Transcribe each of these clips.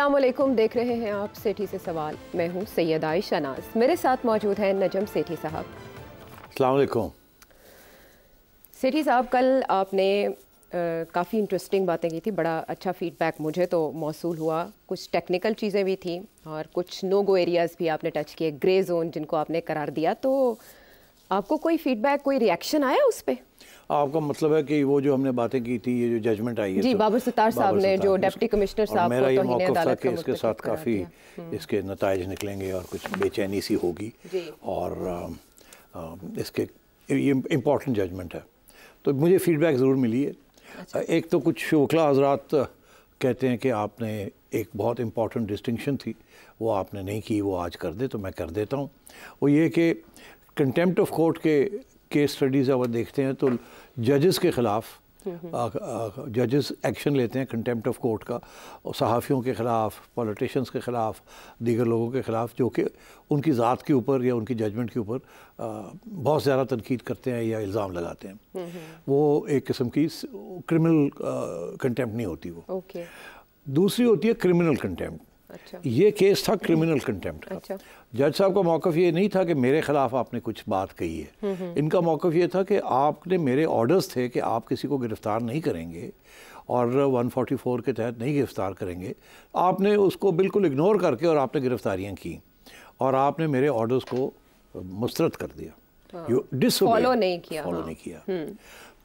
असलम देख रहे हैं आप सेठी से सवाल मैं हूँ सैयद आयशा नाज मेरे साथ मौजूद हैं नजम सेठी साहब अलैक्म सेठी साहब कल आपने काफ़ी इंटरेस्टिंग बातें की थी बड़ा अच्छा फीडबैक मुझे तो मौसू हुआ कुछ टेक्निकल चीज़ें भी थी और कुछ नो गो एरियाज़ भी आपने टच किए ग्रे जोन जिनको आपने करार दिया तो आपको कोई फीडबैक कोई रिएक्शन आया उस पर आपका मतलब है कि वो जो हमने बातें की थी ये जो जजमेंट आई है जी तो बाबर सितार साहब ने जो डेप्टी कमिश्नर साहब मेरा ये तो मौका था कि इसके साथ काफ़ी हम्म। इसके नतज निकलेंगे और कुछ बेचैनी सी होगी और इसके ये इम्पॉर्टेंट जजमेंट है तो मुझे फीडबैक ज़रूर मिली है अच्छा। एक तो कुछ वकला हजरात कहते हैं कि आपने एक बहुत इम्पॉर्टेंट डिस्टिंक्शन थी वो आपने नहीं की वो आज कर दे तो मैं कर देता हूँ वो ये कि कंटेम्प्ट ऑफ कोर्ट के केस स्टडीज़ अगर देखते हैं तो जजेस के ख़िलाफ़ जजेस एक्शन लेते हैं कंटेम्प्ट ऑफ कोर्ट का और सहाफ़ियों के ख़िलाफ़ पॉलिटिशन्स के ख़िलाफ़ दीगर लोगों के ख़िलाफ़ जो कि उनकी ज़ात के ऊपर या उनकी जजमेंट के ऊपर बहुत ज़्यादा तनकीद करते हैं या इल्ज़ाम लगाते हैं वो एक किस्म की क्रिमिनल कंटेम्प्ट नहीं होती वो okay. दूसरी होती है क्रिमिनल कंटेम्प्ट अच्छा ये केस था क्रिमिनल कंटेम्प्ट का अच्छा। जज साहब का मौक़ ये नहीं था कि मेरे ख़िलाफ़ आपने कुछ बात कही है हम्म, हम्म। इनका मौक़ ये था कि आपने मेरे ऑर्डर्स थे कि आप किसी को गिरफ़्तार नहीं करेंगे और 144 के तहत नहीं गिरफ़्तार करेंगे आपने उसको बिल्कुल इग्नोर करके और आपने गिरफ़्तारियाँ की और आपने मेरे ऑर्डर्स को मुस्रद कर दिया फॉलो हाँ। नहीं किया फॉलो हाँ। नहीं किया हम्म।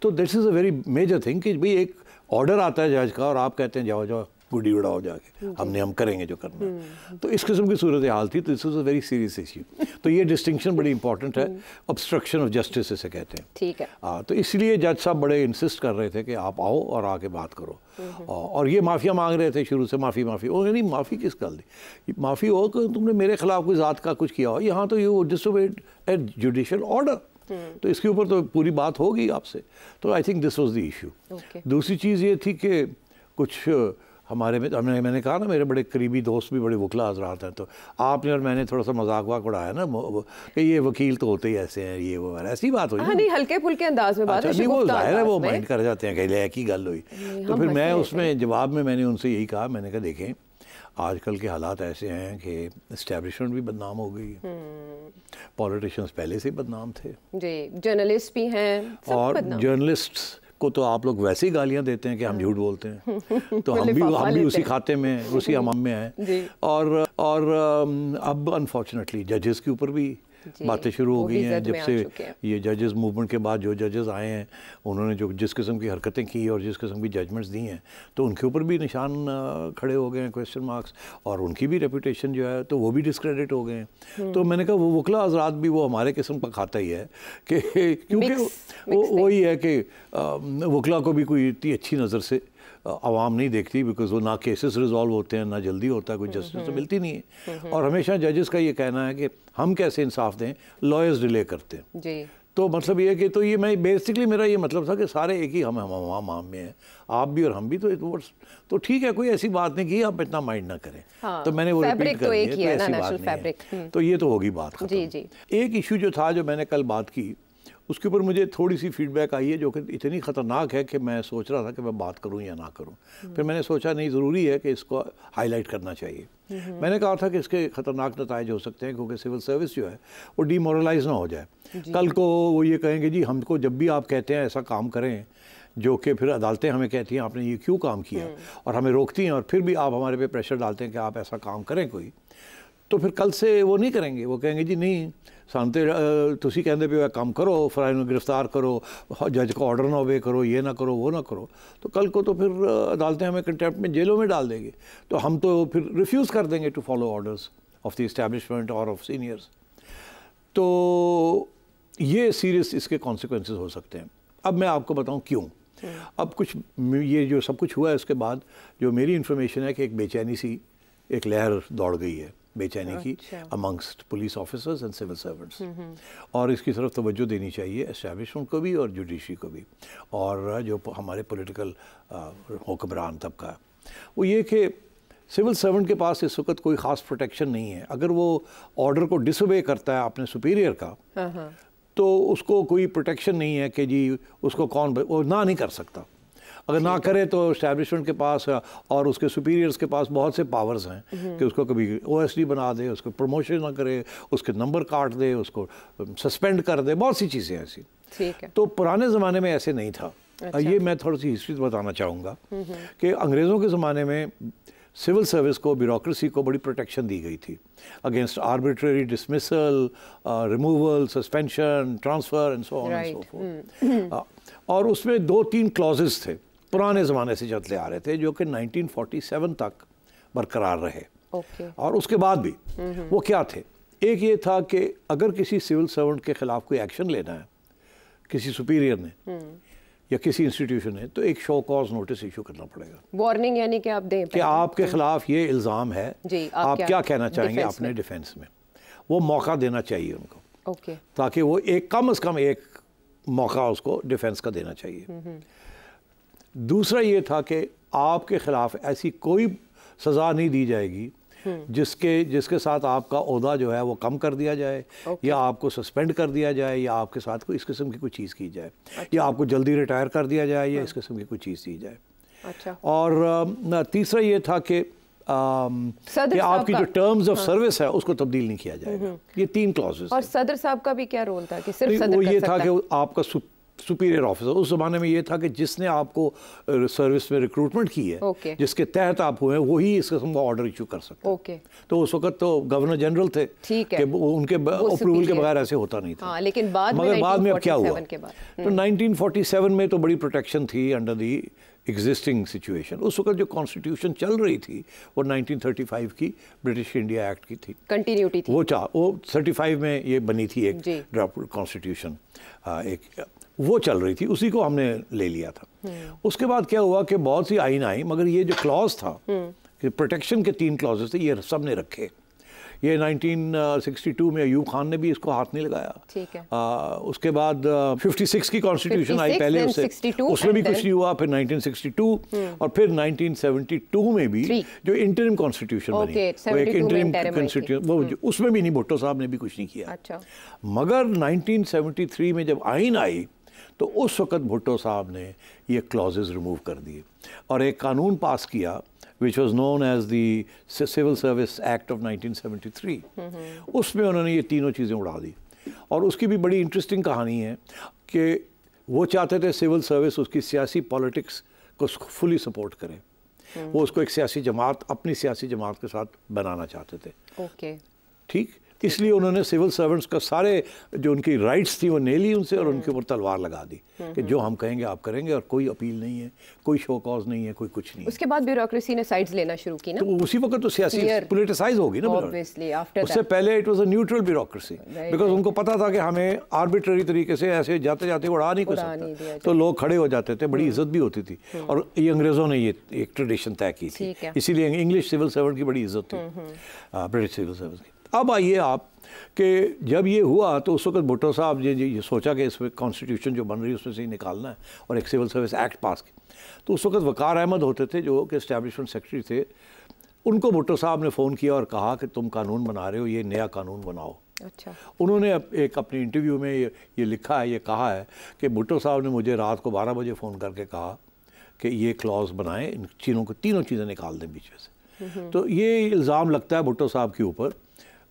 तो this is a very major thing कि भाई एक ऑर्डर आता है जज का और आप कहते हैं जाओ जाओ गुडी उड़ाओ जाके हमने हम करेंगे जो करना हम्म। तो इस किस्म की सूरत हाल थी तो this was a very serious issue तो ये डिस्टिंक्शन बड़ी इंपॉर्टेंट है ऑब्स्ट्रक्शन ऑफ जस्टिस इसे कहते हैं ठीक है आ, तो इसलिए जज साहब बड़े इंसिस्ट कर रहे थे कि आप आओ और आके बात करो हम्म। और ये माफ़िया मांग रहे थे शुरू से माफ़ी माफ़ी ओ नहीं माफ़ी किस कल दी माफ़ी हो कि तुमने मेरे खिलाफ कोई ज़ात का कुछ किया हो यहाँ तो you disobeyed a judicial order तो इसके ऊपर तो पूरी बात होगी आपसे तो I think this was the issue दूसरी चीज़ ये थी कि कुछ uh, हमारे में हमने मैंने कहा ना मेरे बड़े करीबी दोस्त भी बड़े वकला हजरात हैं तो आपने और मैंने थोड़ा सा मजाक वाक उड़ाया ना कि ये वकील तो होते ही ऐसे हैं ये वो ऐसी बात हुई हाँ नहीं हल्के फुल्के अंदाज में बात अच्छा, वो जाहिर है वो माइंड कर जाते हैं कहीं एक ही गल हुई तो फिर मैं उसमें जवाब में मैंने उनसे यही कहा मैंने कहा देखें आजकल के हालात ऐसे हैं कि इस्टेब्लिशमेंट भी बदनाम हो गई है पॉलिटिशियंस हम्म। पहले से बदनाम थे जी जर्नलिस्ट भी हैं और जर्नलिस्ट्स को तो आप लोग वैसे ही गालियाँ देते हैं कि हम हाँ। झूठ बोलते हैं तो हम भी हम भी उसी खाते में उसी अमाम में हैं और और अब अनफॉर्चुनेटली जजेस के ऊपर भी बातें शुरू हो गई हैं जब से ये जजेस मूवमेंट के बाद जो जजेस आए हैं उन्होंने जो जिस किस्म की हरकतें की और जिस किस्म की जजमेंट्स दी हैं तो उनके ऊपर भी निशान खड़े हो गए हैं क्वेश्चन मार्क्स और उनकी भी रेपूटेशन जो है तो वो भी डिस्क्रेडिट हो गए हैं हम्म। तो मैंने कहा वो वकला हजरात भी वो हमारे किस्म का खाता ही है कि क्योंकि वो वही है कि वकला को भी कोई इतनी अच्छी नज़र से आवाम नहीं देखती बिकॉज वो ना केसेस रिजॉल्व होते हैं ना जल्दी होता है कोई जस्टिस हम्म, तो हम्म। मिलती नहीं है हम्म, और हमेशा जजेस का ये कहना है कि हम कैसे इंसाफ दें लॉयर्स डिले करते हैं जी तो मतलब ये कि तो ये मैं बेसिकली मेरा ये मतलब था कि सारे एक ही हम हम आम में हैं आप भी और हम भी तो तो तो ठीक है कोई ऐसी बात नहीं की आप इतना माइंड ना करें हाँ, तो मैंने वो रिपीट कर तो एक ही तो है, तो तो ये तो होगी बात जी जी एक इशू जो था जो मैंने कल बात की उसके ऊपर मुझे थोड़ी सी फीडबैक आई है जो कि इतनी ख़तरनाक है कि मैं सोच रहा था कि मैं बात करूं या ना करूं हम्म। फिर मैंने सोचा नहीं ज़रूरी है कि इसको हाईलाइट करना चाहिए हम्म, हम्म। मैंने कहा था कि इसके ख़तरनाक नतज हो सकते हैं क्योंकि सिविल सर्विस जो है वो डीमोरलाइज ना हो जाए कल को वो ये कहेंगे जी हमको जब भी आप कहते हैं ऐसा काम करें जो कि फिर अदालतें हमें कहती हैं आपने ये क्यों काम किया और हमें रोकती हैं और फिर भी आप हमारे पे प्रेशर डालते हैं कि आप ऐसा काम करें कोई तो फिर कल से वो नहीं करेंगे वो कहेंगे जी नहीं ਸਾਨੂੰ ਤੇ कहें भी ਪਿਓ ਇਹ ਕੰਮ ਕਰੋ गिरफ्तार करो जज को ऑर्डर ना ओबे करो ये ना करो वो ना करो तो कल को तो फिर अदालतें हमें कंटेप्ट में जेलों में डाल देंगे तो हम तो फिर रिफ्यूज़ कर देंगे to follow orders of the establishment और ऑफ सीनियर्स तो ये सीरियस इसके कॉन्सिक्वेंस हो सकते हैं अब मैं आपको बताऊँ क्यों हम्म। अब कुछ ये जो सब कुछ हुआ है उसके बाद जो मेरी इन्फॉर्मेशन है कि एक बेचैनी सी एक लहर दौड़ गई है बेचैनी की amongst police officers and civil servants और इसकी तरफ तवज्जो देनी चाहिए इस्टेबलिशमेंट को भी और जुडिशरी को भी और जो हमारे पोलिटिकल हुक्मरान तबका है वो ये कि सिविल सर्वेंट के पास इस वक्त कोई ख़ास प्रोटेक्शन नहीं है अगर वो ऑर्डर को डिसोबे करता है अपने सुपीरियर का हाँ, हाँ। तो उसको कोई प्रोटेक्शन नहीं है कि जी उसको कौन वो ना नहीं कर सकता अगर ना करे तो इस्टेबलिशमेंट के पास और उसके सुपीरियर्स के पास बहुत से पावर्स हैं कि उसको कभी ओ बना दे उसको प्रमोशन ना करे उसके नंबर काट दे उसको सस्पेंड कर दे बहुत सी चीज़ें ऐसी ठीक है तो पुराने ज़माने में ऐसे नहीं था अच्छा। ये मैं थोड़ी सी हिस्ट्री बताना चाहूँगा हम्म, हम्म। कि अंग्रेज़ों के ज़माने में सिविल सर्विस को ब्यूरोक्रेसी को बड़ी प्रोटेक्शन दी गई थी against arbitrary dismissal removal suspension transfer and so on and so और उसमें दो तीन क्लॉजेस थे पुराने ज़माने से जतले आ रहे थे जो कि 1947 तक बरकरार रहे okay. और उसके बाद भी वो क्या थे एक ये था कि अगर किसी सिविल सर्वेंट के ख़िलाफ़ कोई एक्शन लेना है किसी सुपीरियर ने हम्म। या किसी इंस्टीट्यूशन ने तो एक शो कॉज नोटिस इशू करना पड़ेगा वार्निंग यानी कि आप दें कि आपके हम्म। खिलाफ ये इल्ज़ाम है जी, आप, आप क्या, क्या कहना चाहेंगे अपने डिफेंस में वो मौका देना चाहिए उनको ओके ताकि वो एक कम अज़ कम एक मौका उसको डिफेंस का देना चाहिए दूसरा ये था कि आपके ख़िलाफ़ ऐसी कोई सज़ा नहीं दी जाएगी हम्म। जिसके जिसके साथ आपका अहदा जो है वो कम कर दिया जाए या आपको सस्पेंड कर दिया जाए या आपके साथ कोई इस किस्म की कोई चीज़ की जाए अच्छा। या आपको जल्दी रिटायर कर दिया जाए या हाँ। इस किस्म की कोई चीज़ दी जाए अच्छा और तीसरा ये था कि कि आपकी जो टर्म्स ऑफ सर्विस है उसको तब्दील नहीं किया जाएगा हम्म। ये तीन क्लॉजेस और सदर साहब का भी क्या रोल था कि सिर्फ सदर वो ये था कि आपका सुपीरियर ऑफिसर उस ज़माने में ये था कि जिसने आपको सर्विस में रिक्रूटमेंट की है okay. जिसके तहत आप हुए वही इस किस्म का ऑर्डर इशू कर सकते okay. तो उस वक्त तो गवर्नर जनरल थे कि उनके अप्रूवल के बगैर ऐसे होता नहीं था हाँ, लेकिन बाद मगर में बाद में अब क्या हुआ तो 1947 हम्म। में तो बड़ी प्रोटेक्शन थी अंडर दी एग्जिस्टिंग सिचुएशन उस वक्त जो कॉन्स्टिट्यूशन चल रही थी वो 1935 की ब्रिटिश इंडिया एक्ट की थी कंटिन्यूटी थी वो चाह वो 35 में ये बनी थी एक ड्राफ्ट कॉन्स्टिट्यूशन एक वो चल रही थी उसी को हमने ले लिया था हम्म। उसके बाद क्या हुआ कि बहुत सी आइन आई मगर ये जो क्लॉज था हम्म। कि प्रोटेक्शन के तीन क्लॉजेस थे ये सब ने रखे ये 1962 में अयूब खान ने भी इसको हाथ नहीं लगाया ठीक है आ, उसके बाद 56 की कॉन्स्टिट्यूशन आई पहले उससे उसमें भी कुछ नहीं हुआ फिर 1962 हम्म। और फिर 1972 में भी जो इंटरिम कॉन्स्टिट्यूशन बनी वो एक इंटरिम कॉन्स्टिट्यूशन वो उसमें भी नहीं भुट्टो साहब ने भी कुछ नहीं किया अच्छा मगर 1973 में जब आइन आई तो उस वक़्त भुट्टो साहब ने ये क्लॉजेज़ रिमूव कर दिए और एक कानून पास किया which was known as the civil service act of 1973 उसमें उन्होंने ये तीनों चीज़ें उड़ा दी और उसकी भी बड़ी इंटरेस्टिंग कहानी है कि वो चाहते थे सिविल सर्विस उसकी सियासी पॉलिटिक्स को फुली सपोर्ट करें वो उसको एक सियासी जमात अपनी सियासी जमात के साथ बनाना चाहते थे ओके okay. ठीक इसलिए उन्होंने सिविल सर्वेंट्स का सारे जो उनकी राइट्स थी वो ले ली उनसे और उनके ऊपर तलवार लगा दी कि जो हम कहेंगे आप करेंगे और कोई अपील नहीं है कोई शो कॉज नहीं है कोई कुछ नहीं उसके बाद ब्यूरोक्रेसी ने साइड्स लेना शुरू की ना तो उसी वक्त तो सियासी पोलिटिसाइज होगी ना उससे पहले it was a neutral bureaucracy because उनको पता था कि हमें आर्बिट्ररी तरीके से ऐसे जाते जाते उड़ा नहीं कुछ तो लोग खड़े हो जाते थे बड़ी हम्म। इज्जत भी होती थी हम्म। और ये अंग्रेज़ों ने ये एक ट्रेडिशन तय की थी इसीलिए इंग्लिश सिविल सर्वेंट की बड़ी इज्जत थी ब्रिटिश सिविल सर्वेंट की अब आइए आप कि जब ये हुआ तो उस वक्त भुट्टो साहब ये, ये सोचा कि इसमें कॉन्स्टिट्यूशन जो बन रही है उसमें से ही निकालना है और एक सिविल सर्विस एक्ट पास की तो उस वक्त वकार अहमद होते थे जो कि इस्टेब्लिशमेंट सेक्रेटरी थे उनको भुट्टो साहब ने फ़ोन किया और कहा कि तुम कानून बना रहे हो ये नया कानून बनाओ अच्छा उन्होंने एक अपने इंटरव्यू में ये, ये लिखा है ये कहा है कि भुट्टो साहब ने मुझे रात को बारह बजे फ़ोन करके कहा कि ये क्लॉज बनाएं इन चीज़ों को तीनों चीज़ें निकाल दें बीच में से हम्म। तो ये इल्ज़ाम लगता है भुट्टो साहब के ऊपर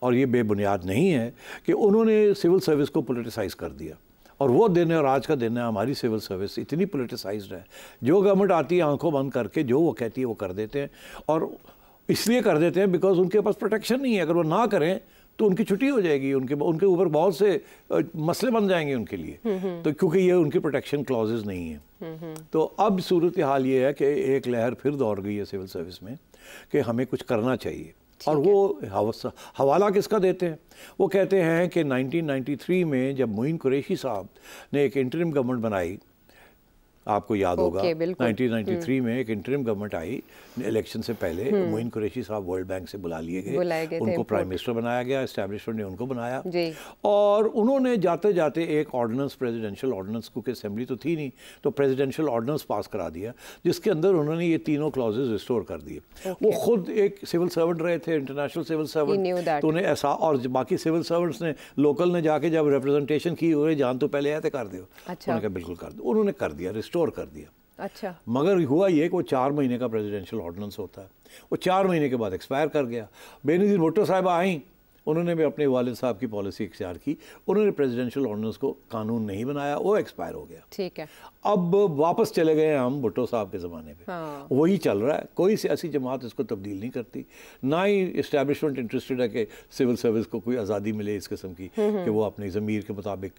और ये बेबुनियाद नहीं है कि उन्होंने सिविल सर्विस को पोलिटिसाइज कर दिया और वो दिन है और आज का दिन है हमारी सिविल सर्विस इतनी पोलिटिसाइज है जो गवर्नमेंट आती है आंखों बंद करके जो वो कहती है वो कर देते हैं और इसलिए कर देते हैं बिकॉज उनके पास प्रोटेक्शन नहीं है अगर वो ना करें तो उनकी छुट्टी हो जाएगी उनके उनके ऊपर बहुत से मसले बन जाएंगे उनके लिए हम्म, हम्म। तो क्योंकि ये उनकी प्रोटेक्शन क्लॉजेज नहीं है हम्म, तो अब सूरत हाल ये है कि एक लहर फिर दौड़ गई है सिविल सर्विस में कि हमें कुछ करना चाहिए और वो हवाला किसका देते हैं वो कहते हैं कि 1993 में जब मोइन कुरैशी साहब ने एक इंटरिम गवर्नमेंट बनाई आपको याद होगा 1993 हम्म। में एक इंटरिम गवर्नमेंट आई इलेक्शन से पहले हम्म। मोइन कुरेशी साहब वर्ल्ड बैंक से बुला लिए गए उनको प्राइम मिनिस्टर बनाया गया इस्टेब्लिशमेंट ने उनको बनाया और उन्होंने जाते जाते एक ऑर्डिनेंस प्रेजिडेंशियल ऑर्डिनेंस क्योंकि असेंबली तो थी नहीं तो प्रेजिडेंशियल ऑर्डिनेंस पास करा दिया जिसके अंदर उन्होंने ये तीनों क्लॉजेज रिस्टोर कर दिए वो खुद एक सिविल सर्वेंट रहे थे इंटरनेशनल सिविल सर्वेंट तो उन्हें ऐसा और बाकी सिविल सर्वेंट्स ने लोकल ने जाके जब रिप्रेजेंटेशन की हुए जान तो पहले ऐसे कर दो अच्छा। उन्होंने बिल्कुल कर दो उन्होंने कर दिया रिस्टोर रिस्टोर कर दिया अच्छा मगर हुआ ये कि वो चार महीने का प्रेसिडेंशियल ऑर्डिनेंस होता है वो चार महीने के बाद एक्सपायर कर गया बेनजीर भुट्टो साहब आई उन्होंने भी अपने वालिद साहब की पॉलिसी इख्तियार की उन्होंने प्रेसिडेंशियल ऑर्डिनेंस को कानून नहीं बनाया वो एक्सपायर हो गया ठीक है अब वापस चले गए हम भुट्टो साहब के ज़माने पे हाँ। वही चल रहा है कोई सियासी जमात इसको तब्दील नहीं करती ना ही इस्टेबलिशमेंट इंटरेस्टेड है कि सिविल सर्विस को कोई आज़ादी मिले इस किस्म की हम्म, हम्म। कि वो अपनी ज़मीर के मुताबिक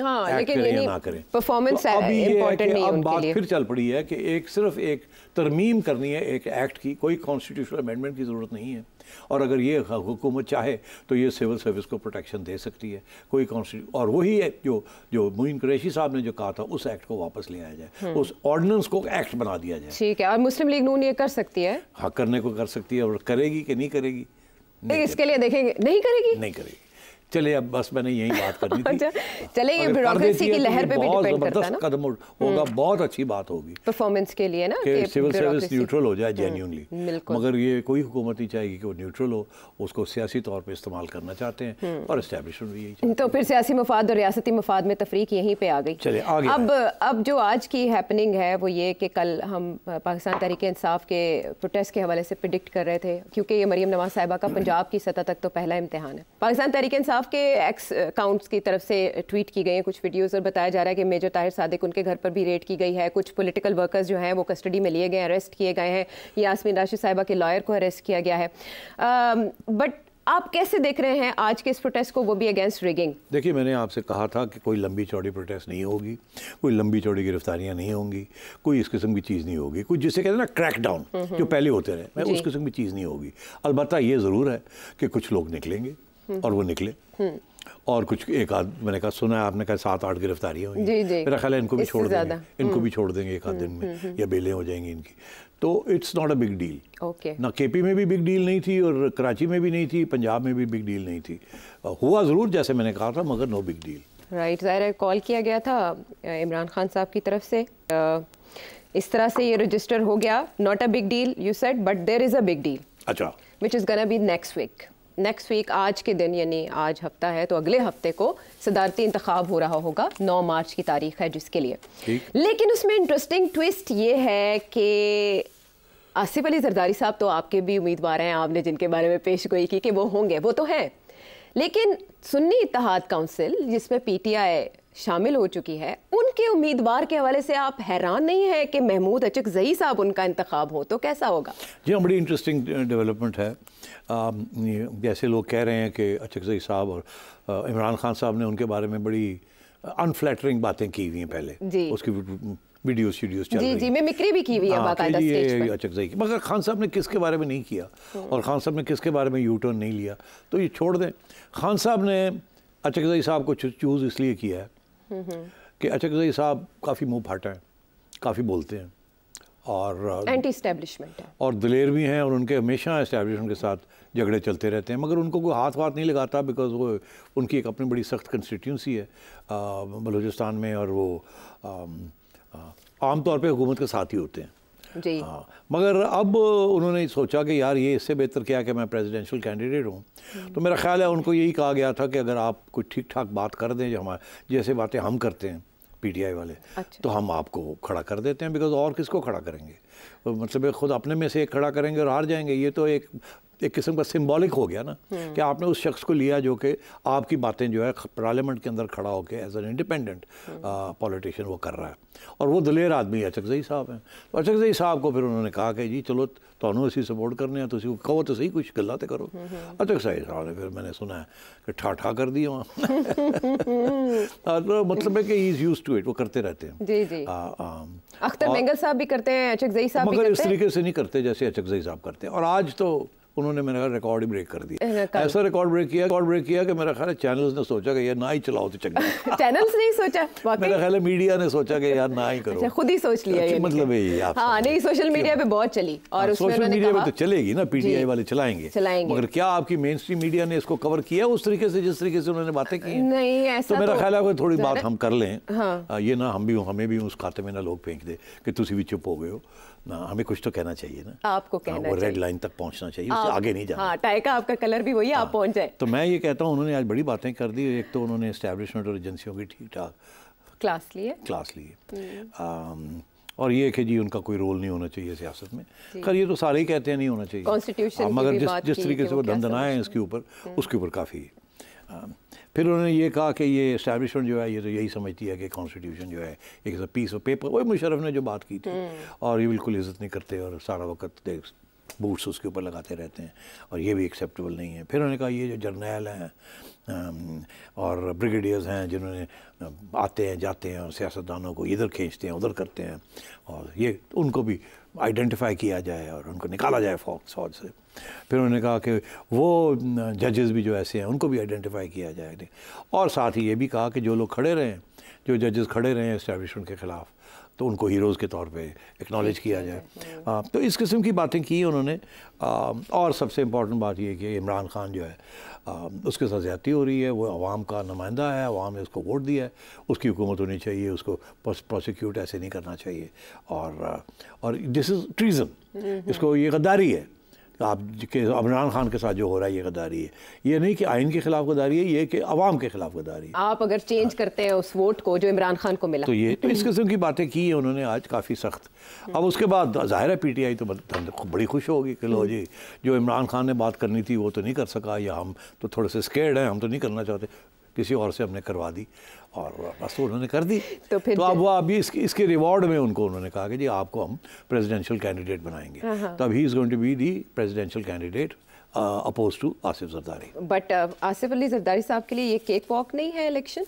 हाँ, करें या परफॉर्मेंस तो अभी ये कि अब बात फिर चल पड़ी है कि एक सिर्फ एक तरमीम करनी है एक एक्ट की कोई कॉन्स्टिट्यूशनल अमेंडमेंट की ज़रूरत नहीं है और अगर ये हुकूमत चाहे तो ये सिविल सर्विस को प्रोटेक्शन दे सकती है कोई कॉन्स्टिट्यू और वही जो जो मुइन कुरैशी साहब ने जो कहा था उस एक्ट को वापस ले आया जाए हम्म। उस ऑर्डिनेंस को एक्ट बना दिया जाए ठीक है और मुस्लिम लीग नून ये कर सकती है हाँ करने को कर सकती है और करेगी कि नहीं करेगी इसके लिए देखेंगे नहीं करेगी नहीं करेगी चले अब बस मैंने यही बात करनी थी अच्छा, चले ये ब्यूरोक्रेसी की तो लहर पे भी डिपेंड करता है ना बहुत कदम हम्म। होगा बहुत अच्छी बात होगी परफॉर्मेंस के लिए ना कि सिविल सर्विस न्यूट्रल हो जाए जेन्यूनली हम्म, मगर ये कोई हुकूमत ही चाहेगी कि वो न्यूट्रल हो उसको सियासी तौर पे इस्तेमाल करना चाहते हैं हम्म। और इस्टेब्लिशमेंट भी यही तो फिर सियासी मफाद और रियासती मफाद में तफरीक यहीं पर आ गई चले आगे अब अब जो आज की हैपनिंग है वो ये कि कल हम पाकिस्तान तहरीक इंसाफ के प्रोटेस्ट के हवाले से प्रिडिक्ट कर रहे थे क्योंकि ये मरीम नवाज साहिबा का पंजाब की सतह तक तो पहला इम्तहान है पाकिस्तान तहरीक इंसाफ इंसाफ के एक्स अकाउंट्स की तरफ से ट्वीट की गई हैं कुछ वीडियोस और बताया जा रहा है कि मेजर ताहिर सादिक उनके घर पर भी रेड की गई है कुछ पॉलिटिकल वर्कर्स जो हैं वो कस्टडी में लिए गए अरेस्ट किए गए हैं यासमीन राशिद साहिबा के लॉयर को अरेस्ट किया गया है बट आप कैसे देख रहे हैं आज के इस प्रोटेस्ट को वो भी अगेंस्ट रिगिंग देखिए मैंने आपसे कहा था कि कोई लंबी चौड़ी प्रोटेस्ट नहीं होगी कोई लंबी चौड़ी गिरफ्तारियां नहीं होंगी कोई इस किस्म की चीज़ नहीं होगी कोई जिसे कहते हैं ना क्रैक डाउन जो हम्म। पहले होते रहे मैं उस किस्म की चीज़ नहीं होगी अलबत् ये ज़रूर है कि कुछ लोग निकलेंगे हम्म। और वो निकले हम्म। और कुछ एक आध मैंने कहा सुना है आपने कहा सात आठ गिरफ्तारियाँ हुई मेरा ख्याल है इनको भी छोड़ देंगे इनको भी हम्म। छोड़ देंगे एक आध दिन में या बेलें हो जाएंगी इनकी तो it's not a big deal okay ना केपी में भी बिग डील नहीं थी और कराची में भी नहीं थी पंजाब में भी बिग डील नहीं थी हुआ ज़रूर जैसे मैंने कहा था मगर नो बिग डील राइट ज़ाहिर है कॉल किया गया था इमरान खान साहब की तरफ से इस तरह से ये रजिस्टर हो गया not a big deal you set but there is a big deal अच्छा which is gonna be next week next week आज के दिन यानी आज हफ्ता है तो अगले हफ्ते को सदारती इंतखब हो रहा होगा नौ मार्च की तारीख है जिसके लिए लेकिन उसमें इंटरेस्टिंग ट्विस्ट ये है कि आसिफ अली जरदारी साहब तो आपके भी उम्मीदवार हैं आपने जिनके बारे में पेश गोई की कि वो होंगे वो तो हैं लेकिन सुन्नी इतिहाद काउंसिल जिसमें पीटीआई शामिल हो चुकी है उनके उम्मीदवार के हवाले से आप हैरान नहीं है कि महमूद अचक जई साहब उनका इंतखब हो तो कैसा होगा जी हाँ बड़ी इंटरेस्टिंग डेवलपमेंट है जैसे लोग कह रहे हैं कि अचक जई साहब और इमरान खान साहब ने उनके बारे में बड़ी अनफ्लैटरिंग बातें की हुई हैं पहले जी। उसकी वीडियो स्टूडियोज चल जी जी मैं मिक्री भी की हुई है हाँ, तो बाकायदा स्टेज पर मगर खान साहब ने किसके बारे में नहीं किया हम्म। और खान साहब ने किसके बारे में यू टर्न नहीं लिया तो ये छोड़ दें खान साहब ने अचक जई साहब को चूज़ इसलिए किया है कि अच्छा गजई साहब काफ़ी मुँह फाटा है काफ़ी बोलते हैं और एंटी इस्टेब्लिशमेंट है और दिलेर भी हैं और उनके हमेशा इस्टेब्लिशमेंट के साथ झगड़े चलते रहते हैं मगर उनको कोई हाथ वाथ नहीं लगाता बिकॉज वो उनकी एक अपनी बड़ी सख्त कंस्टिट्यूंसी है बलूचिस्तान में और वो आमतौर पर हुकूमत के साथ ही होते हैं जी हाँ मगर अब उन्होंने सोचा कि यार ये इससे बेहतर क्या कि मैं प्रेसिडेंशियल कैंडिडेट हूँ हम्म। तो मेरा ख्याल है उनको यही कहा गया था कि अगर आप कुछ ठीक ठाक बात कर दें जो हमारे जैसे बातें हम करते हैं पीटीआई वाले अच्छा। तो हम आपको खड़ा कर देते हैं बिकॉज और किसको खड़ा करेंगे मतलब खुद अपने में से एक खड़ा करेंगे और हार जाएंगे ये तो एक एक किस्म का सिम्बॉलिक हो गया ना हम्म। कि आपने उस शख्स को लिया जो कि आपकी बातें जो है पार्लियामेंट के अंदर खड़ा होकर एज एन इंडिपेंडेंट पॉलिटिशियन वो कर रहा है और वो दलेर आदमी अचकजई साहब हैं तो अचकजई साहब को फिर उन्होंने कहा कि जी चलो ਤੁਹਾਨੂੰ ਅਸੀਂ सपोर्ट करने ਆ तो ਕਹੋ ਤਾਂ ਸਹੀ ਕੁਝ ਗੱਲਾਂ साहब ਕਰੋ ਅਚਕ ਸਾਈ ਸਾਹਿਬ ਨੇ ਫਿਰ ਮੈਨੇ ਸੁਣਾ ਕਿ ਠਾਠਾ ਕਰ ਦਿਆ ਮਤਲਬ ਹੈ ਕਿ he is used to it ਉਹ ਕਰਤੇ ਰਹਤੇ हैं जी जी अख्तर मेंगल साहब भी करते हैं अचकजई साहब मगर इस तरीके से नहीं करते जैसे अचकजई साहब करते हैं और आज तो उन्होंने मेरा ख्याल रिकॉर्ड ही ब्रेक कर दिया ऐसा रिकॉर्ड ब्रेक किया रिकॉर्ड ब्रेक किया कि मेरा ख्याल चैनल्स ने सोचा कि यार ना ही चलाओ तो चंगा चैनल्स ने सोचा मेरा ख्याल है मीडिया ने सोचा कि यार ना ही करो अच्छा, खुद ही सोच लिया अच्छा, मतलब यही हाँ नहीं सोशल मीडिया पे बहुत चली और हाँ, सोशल मीडिया पे तो चलेगी ना पीटीआई वाले चलाएंगे मगर क्या आपकी मेन स्ट्रीम मीडिया ने इसको कवर किया उस तरीके से जिस तरीके से उन्होंने बातें की नहीं ऐसा तो मेरा तो ख्याल है थोड़ी बात हम कर लें हाँ। ये ना हम भी हमें भी उस खाते में ना लोग फेंक दे कि तुम भी चुप हो गए हो ना हमें कुछ तो कहना चाहिए ना आपको हाँ, कहना आ, वो रेड लाइन तक पहुंचना चाहिए उससे आगे नहीं जाना हाँ, टाइका आपका कलर भी वही आप हाँ। पहुंच जाए तो मैं ये कहता हूँ उन्होंने आज बड़ी बातें कर दी एक तो उन्होंने इस्टेब्लिशमेंट और एजेंसियों की ठीक ठाक क्लास लिए क्लास लिए हम्म। और ये कि जी उनका कोई रोल नहीं होना चाहिए सियासत में खैर ये तो सारे ही कहते हैं नहीं होना चाहिए हाँ, मगर जिस जिस तरीके से वो धंधनाए हैं इसके ऊपर हम्म। उसके ऊपर काफ़ी फिर उन्होंने ये कहा कि ये इस्टेबलिशमेंट जो है ये तो यही समझती है कि कॉन्स्टिट्यूशन जो है एक पीस ऑफ पेपर वही मुशरफ ने जो बात की थी हम्म। और ये बिल्कुल इज्जत नहीं करते और सारा वक्त बूट्स उसके ऊपर लगाते रहते हैं और ये भी एक्सेप्टेबल नहीं है फिर उन्होंने कहा ये जो जर्नैल हैं और ब्रिगेडियर्स हैं जिन्होंने आते हैं जाते हैं और सियासतदानों को इधर खींचते हैं उधर करते हैं और ये उनको भी आइडेंटिफाई किया जाए और उनको निकाला जाए फॉक्स हॉल से फिर उन्होंने कहा कि वो जजेस भी जो ऐसे हैं उनको भी आइडेंटिफाई किया जाए और साथ ही ये भी कहा कि जो लोग खड़े रहे हैं जो जजेस खड़े रहे हैं इस्टेब्लिशमेंट के ख़िलाफ़ तो उनको हीरोज़ के तौर पे एक्नॉलेज किया जाए आ, हाँ, तो इस किस्म की बातें की उन्होंने आ, और सबसे इम्पॉर्टेंट बात यह कि इमरान खान जो है आ, उसके साथ ज्यादा हो रही है वो आवाम का नुमाइंदा है आवाम ने उसको वोट दिया है उसकी हुकूमत होनी चाहिए उसको प्रोसिक्यूट ऐसे नहीं करना चाहिए और और दिस इज़ ट्रीज़न इसको ये गद्दारी है आप के इमरान खान के साथ जो हो रहा है ये गदारी है ये नहीं कि आइन के खिलाफ गदारी है ये कि आवाम के खिलाफ गदारी है आप अगर चेंज हाँ। करते हैं उस वोट को जो इमरान खान को मिला तो ये तो इस किस्म की बातें की है उन्होंने आज काफ़ी सख्त अब उसके बाद ज़ाहिर है पी टी आई तो बड़ी खुश होगी कि लो हम्म। जी जो इमरान खान ने बात करनी थी वो तो नहीं कर सका या हम तो थोड़े से स्केर्ड हैं हम तो नहीं करना चाहते किसी और से हमने करवा दी और बस तो उन्होंने कर दी तो फिर तो अब वो अभी इसके इसके रिवॉर्ड में उनको उन्होंने कहा कि जी आपको हम प्रेसिडेंशियल कैंडिडेट बनाएंगे हाँ, हाँ। तो अब he is going to be the presidential candidate oppose to Asif Zardari but Asif Ali Zardari साहब के लिए ये केक वॉक नहीं है इलेक्शन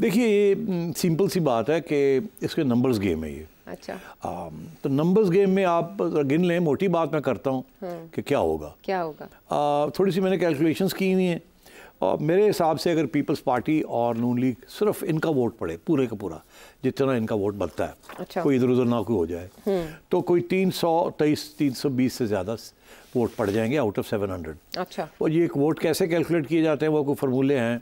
देखिए ये सिंपल हम्म, सी बात है कि इसके नंबर्स गेम है ये अच्छा आ, um, तो नंबर्स गेम में आप गिन लें मोटी बात मैं करता हूँ हाँ। कि क्या होगा क्या होगा आ, uh, थोड़ी सी मैंने कैलकुलेशंस की नहीं है और मेरे हिसाब से अगर पीपल्स पार्टी और नून लीग सिर्फ इनका वोट पड़े पूरे का पूरा जितना इनका वोट बनता है अच्छा। कोई इधर उधर ना कोई हो जाए हम्म। तो कोई तीन सौ तेईस तीन सौ बीस से ज़्यादा वोट पड़ जाएंगे आउट ऑफ सेवन हंड्रेड अच्छा और ये एक वोट कैसे कैलकुलेट किए जाते हैं वो कोई फार्मूले हैं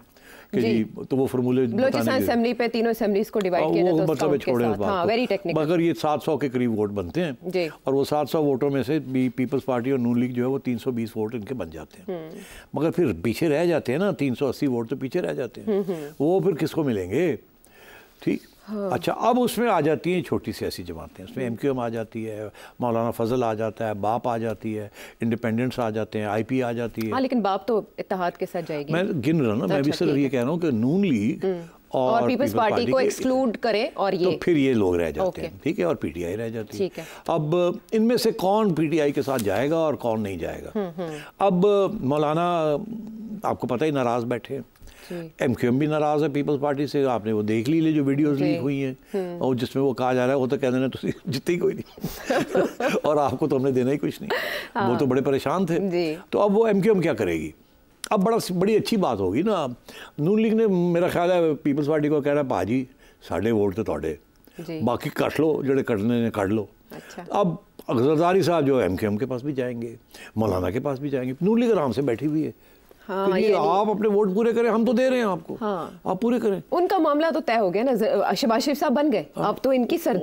कि तो वो फॉर्मूले असेंबली पे तीनों को डिवाइड हाँ, किया वो तो मतलब छोड़े वेरी टेक्निकल हाँ, मगर ये 700 के करीब वोट बनते हैं और वो 700 वोटों में से भी पीपल्स पार्टी और नून लीग जो है वो 320 वोट इनके बन जाते हैं हम्म। मगर फिर पीछे रह जाते हैं ना 380 वोट तो पीछे रह जाते हैं हम्म, हम्म। वो फिर किसको मिलेंगे ठीक हाँ। अच्छा अब उसमें आ जाती हैं छोटी सी ऐसी जमातें उसमें एम क्यू एम आ जाती है मौलाना फजल आ जाता है बाप आ जाती है इंडिपेंडेंस आ जाते हैं आई पी आ जाती है हाँ, लेकिन बाप तो इतिहाद के साथ जाएगी मैं गिन रहा ना मैं अच्छा, भी सिर्फ ये कह रहा हूँ कि नून लीग हम्म। और, और पीपल्स पार्टी को एक्सक्लूड करें और ये तो फिर ये लोग रह जाते हैं ठीक है और पीटीआई रह जाती है अब इनमें से कौन पीटीआई के साथ जाएगा और कौन नहीं जाएगा हम्म, हम्म। अब मौलाना आपको पता ही नाराज़ बैठे हैं एम क्यू एम भी नाराज़ है पीपल्स पार्टी से आपने वो देख ली जो वीडियोस लीक हुई हैं हम्म। और जिसमें वो कहा जा रहा है वो तो कह देना तो कोई नहीं और आपको तो हमने देना ही कुछ नहीं हाँ। वो तो बड़े परेशान थे तो अब वो एम क्यू एम क्या करेगी अब बड़ा बड़ी अच्छी बात होगी ना नून लीग ने मेरा ख्याल है पीपल्स पार्टी को कह रहा है भाजी साढ़े वोट तो थोड़े बाकी कट लो जोड़े कटने कट लो अच्छा। अब अगजरदारी साहब जो एम के पास भी जाएंगे मौलाना के पास भी जाएंगे नून लीग आराम से बैठी हुई है हाँ, आप अपने वोट पूरे करें हम तो दे रहे हैं आपको हाँ। आप पूरे करें उनका मामला तो तय हो गया ना शबाज शरीफ साहब बन गए हाँ। अब तो इनकी सर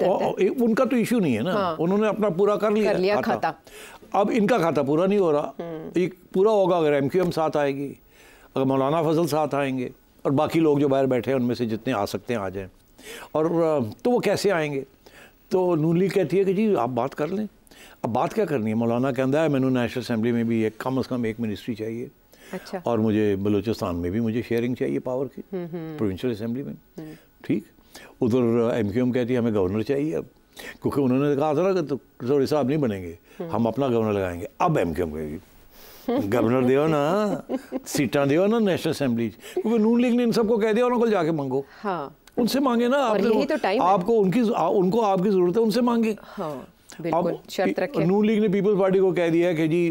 उनका तो इश्यू नहीं है ना हाँ। उन्होंने अपना पूरा कर लिया, कर लिया खाता।, खाता अब इनका खाता पूरा नहीं हो रहा ये हम्म। पूरा होगा अगर एम क्यू एम साथ आएगी अगर मौलाना फजल साथ आएंगे और बाकी लोग जो बाहर बैठे हैं उनमें से जितने आ सकते हैं आ जाए और तो वो कैसे आएंगे तो नूली कहती है कि जी आप बात कर लें अब बात क्या करनी है मौलाना कहता है मैंने नेशनल असम्बली में भी एक कम अज़ कम एक मिनिस्ट्री चाहिए अच्छा और मुझे बलूचिस्तान में भी मुझे शेयरिंग चाहिए पावर की प्रोविंशियल असम्बली में हम्म। ठीक उधर एम क्यू एम कहती है हमें गवर्नर चाहिए अब क्योंकि उन्होंने कहा था ना तो साहब नहीं बनेंगे हम्म। हम अपना गवर्नर लगाएंगे अब एम क्यू एम कहेगी गवर्नर दियो ना सीटा दियो ना नेशनल असेंबली क्योंकि नून लीग ने इन सबको कह दिया उनको जाके मांगो हाँ उनसे मांगे ना आपने तो आपको उनकी आ, उनको आपकी जरूरत है उनसे मांगे हाँ, अब नून लीग ने पीपल्स पार्टी को कह दिया कि जी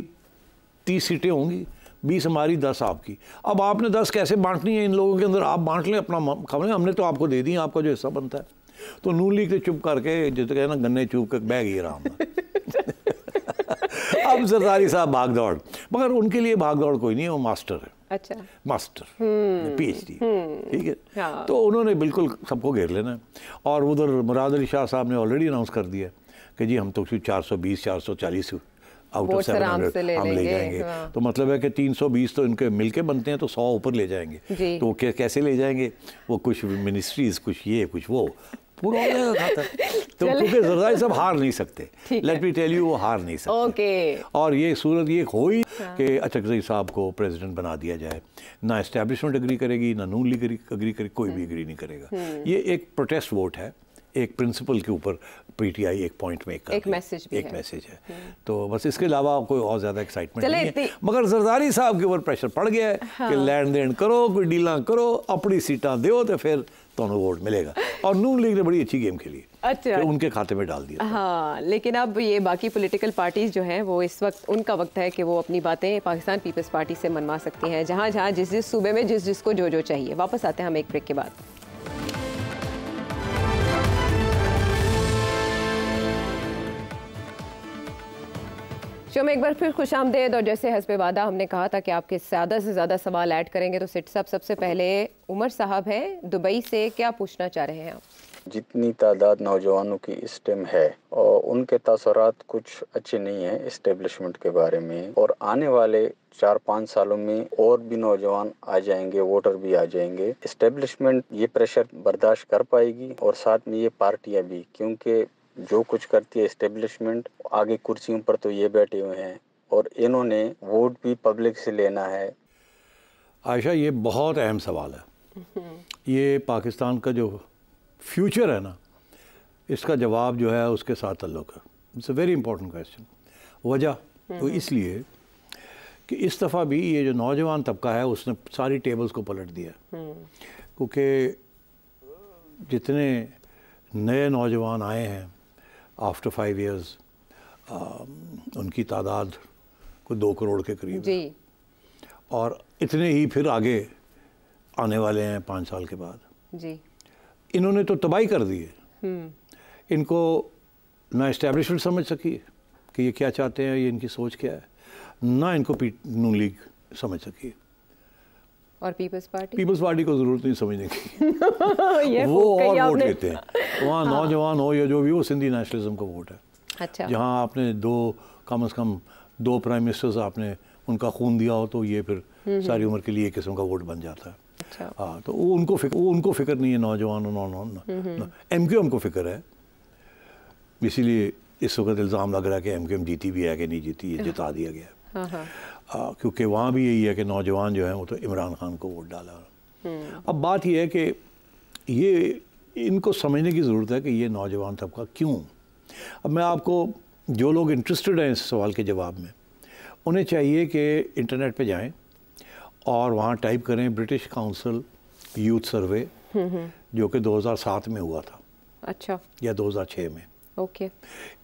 तीस सीटें होंगी बीस हमारी दस आपकी अब आपने दस कैसे बांटनी है इन लोगों के अंदर आप बांट लें अपना खा लें हमने तो आपको दे दी आपका जो हिस्सा बनता है तो नून लीग से चुप करके जिस कहना गन्ने चुप कर बैग ही रहा अब सरदारी साहब भाग दौड़ मगर उनके लिए भाग दौड़ कोई नहीं है वो मास्टर है अच्छा मास्टर पीएचडी हम्म, हम्म। ठीक है हाँ। तो उन्होंने बिल्कुल सबको घेर लेना है और उधर मुराद अली शाह साहब ने ऑलरेडी अनाउंस कर दिया कि जी हम तो चार सौ बीस चार सौ चालीस आउट ऑफ सेवन हंड्रेड हम ले जाएंगे हाँ। तो मतलब है कि तीन सौ बीस तो इनके मिलके बनते हैं तो सौ ऊपर ले जाएंगे तो वो कैसे ले जाएंगे वो कुछ मिनिस्ट्रीज कुछ ये कुछ वो पूरा खाता तो क्योंकि जरदारी साहब हार नहीं सकते लेट मी टेल यू वो हार नहीं सकते ओके और ये सूरत ये हो ही हाँ। कि अचक साहब को प्रेसिडेंट बना दिया जाए ना इस्टेब्लिशमेंट अग्री करेगी ना नून लीग अग्री करेगी कोई भी अग्री हम्म। नहीं करेगा हम्म। ये एक प्रोटेस्ट वोट है एक प्रिंसिपल के ऊपर पीटीआई एक पॉइंट में एक मैसेज भी एक मैसेज है, है। हम्म। तो बस इसके अलावा कोई और ज़्यादा एक्साइटमेंट नहीं है मगर जरदारी साहब के ऊपर प्रेशर पड़ गया है हाँ। कि लैंड देन करो कोई डील करो अपनी सीटा दो तो फिर दोनों वोट मिलेगा और नून लीग ने बड़ी अच्छी गेम खेली अच्छा उनके खाते में डाल दिया हाँ लेकिन अब ये बाकी पॉलिटिकल पार्टीज जो हैं वो इस वक्त उनका वक्त है कि वो अपनी बातें पाकिस्तान पीपल्स पार्टी से मनवा सकती हैं जहाँ जहाँ जिस जिस सूबे में जिस जिसको जो जो चाहिए वापस आते हैं हम एक ब्रेक के बाद शो में एक बार फिर खुश आमदेद और जैसे हसब वादा हमने कहा था कि आपके ज़्यादा से ज़्यादा सवाल ऐड करेंगे तो सिट साहब सबसे पहले उमर साहब हैं दुबई से क्या पूछना चाह रहे हैं आप जितनी तादाद नौजवानों की इस टाइम है और उनके तसरात कुछ अच्छे नहीं है इस्टेब्लिशमेंट के बारे में और आने वाले चार पाँच सालों में और भी नौजवान आ जाएंगे वोटर भी आ जाएंगे इस्टेब्लिशमेंट ये प्रेशर बर्दाश्त कर पाएगी और साथ में ये पार्टियाँ भी क्योंकि जो कुछ करती है इस्टेब्लिशमेंट आगे कुर्सियों पर तो ये बैठे हुए हैं और इन्होंने वोट भी पब्लिक से लेना है आयशा ये बहुत अहम सवाल है ये पाकिस्तान का जो फ्यूचर है ना इसका जवाब जो है उसके साथ तल्लुक है it's a very important question वजह तो हम्म। इसलिए कि इस दफ़ा भी ये जो नौजवान तबका है उसने सारी टेबल्स को पलट दिया हम्म। क्योंकि जितने नए नौजवान आए हैं आफ्टर फाइव ईयर्स उनकी तादाद को दो करोड़ के करीब जी और इतने ही फिर आगे आने वाले हैं पाँच साल के बाद जी इन्होंने तो तबाही कर दी है हम्म। इनको ना इस्टेब्लिशमेंट समझ सकी कि ये क्या चाहते हैं ये इनकी सोच क्या है ना इनको पी नू लीग समझ सकी और पीपल्स पार्टी पीपल्स पार्टी को ज़रूरत नहीं समझने की ये वो और वोट लेते हैं वहाँ हाँ। नौजवान हो या जो भी वो सिंधी नेशनलिज्म का वोट है अच्छा जहाँ आपने दो कम अज़ कम दो प्राइम मिनिस्टर्स आपने उनका खून दिया हो तो ये फिर हम्म, हम्म। सारी उम्र के लिए एक किस्म का वोट बन जाता है अच्छा आ, हाँ, तो वो उनको फिक, वो उनको फिक्र नहीं है नौजवानों नौ एम क्यू एम को फिक्र है इसीलिए इस वक्त इल्ज़ाम लग रहा है कि एम क्यू एम जीती भी है कि नहीं जीती ये हाँ। जिता दिया गया हाँ, क्योंकि वहाँ भी यही है कि नौजवान जो है वो तो इमरान खान को वोट डाला अब बात यह है कि ये इनको समझने की ज़रूरत है कि ये नौजवान तबका क्यों अब मैं आपको जो लोग इंटरेस्टेड हैं इस सवाल के जवाब में उन्हें चाहिए कि इंटरनेट पे जाएं और वहाँ टाइप करें ब्रिटिश काउंसिल यूथ सर्वे जो कि 2007 में हुआ था अच्छा या 2006 में ओके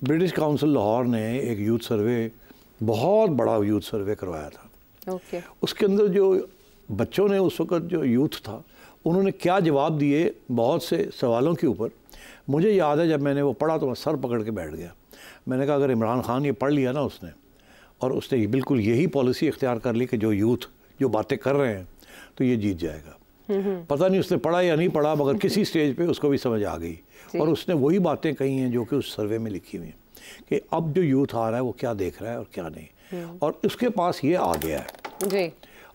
ब्रिटिश काउंसिल लाहौर ने एक यूथ सर्वे बहुत बड़ा यूथ सर्वे करवाया था okay. उसके अंदर जो बच्चों ने उस वक़्त जो यूथ था उन्होंने क्या जवाब दिए बहुत से सवालों के ऊपर मुझे याद है जब मैंने वो पढ़ा तो मैं सर पकड़ के बैठ गया मैंने कहा अगर इमरान खान ये पढ़ लिया ना उसने और उसने बिल्कुल यही पॉलिसी इख्तियार कर ली कि जो यूथ जो बातें कर रहे हैं तो ये जीत जाएगा हम्म, हम्म। पता नहीं उसने पढ़ा या नहीं पढ़ा मगर किसी स्टेज पे उसको भी समझ आ गई और उसने वही बातें कही हैं जो कि उस सर्वे में लिखी हुई हैं कि अब जो यूथ आ रहा है वो क्या देख रहा है और क्या नहीं हम्म। और उसके पास ये आ गया है जी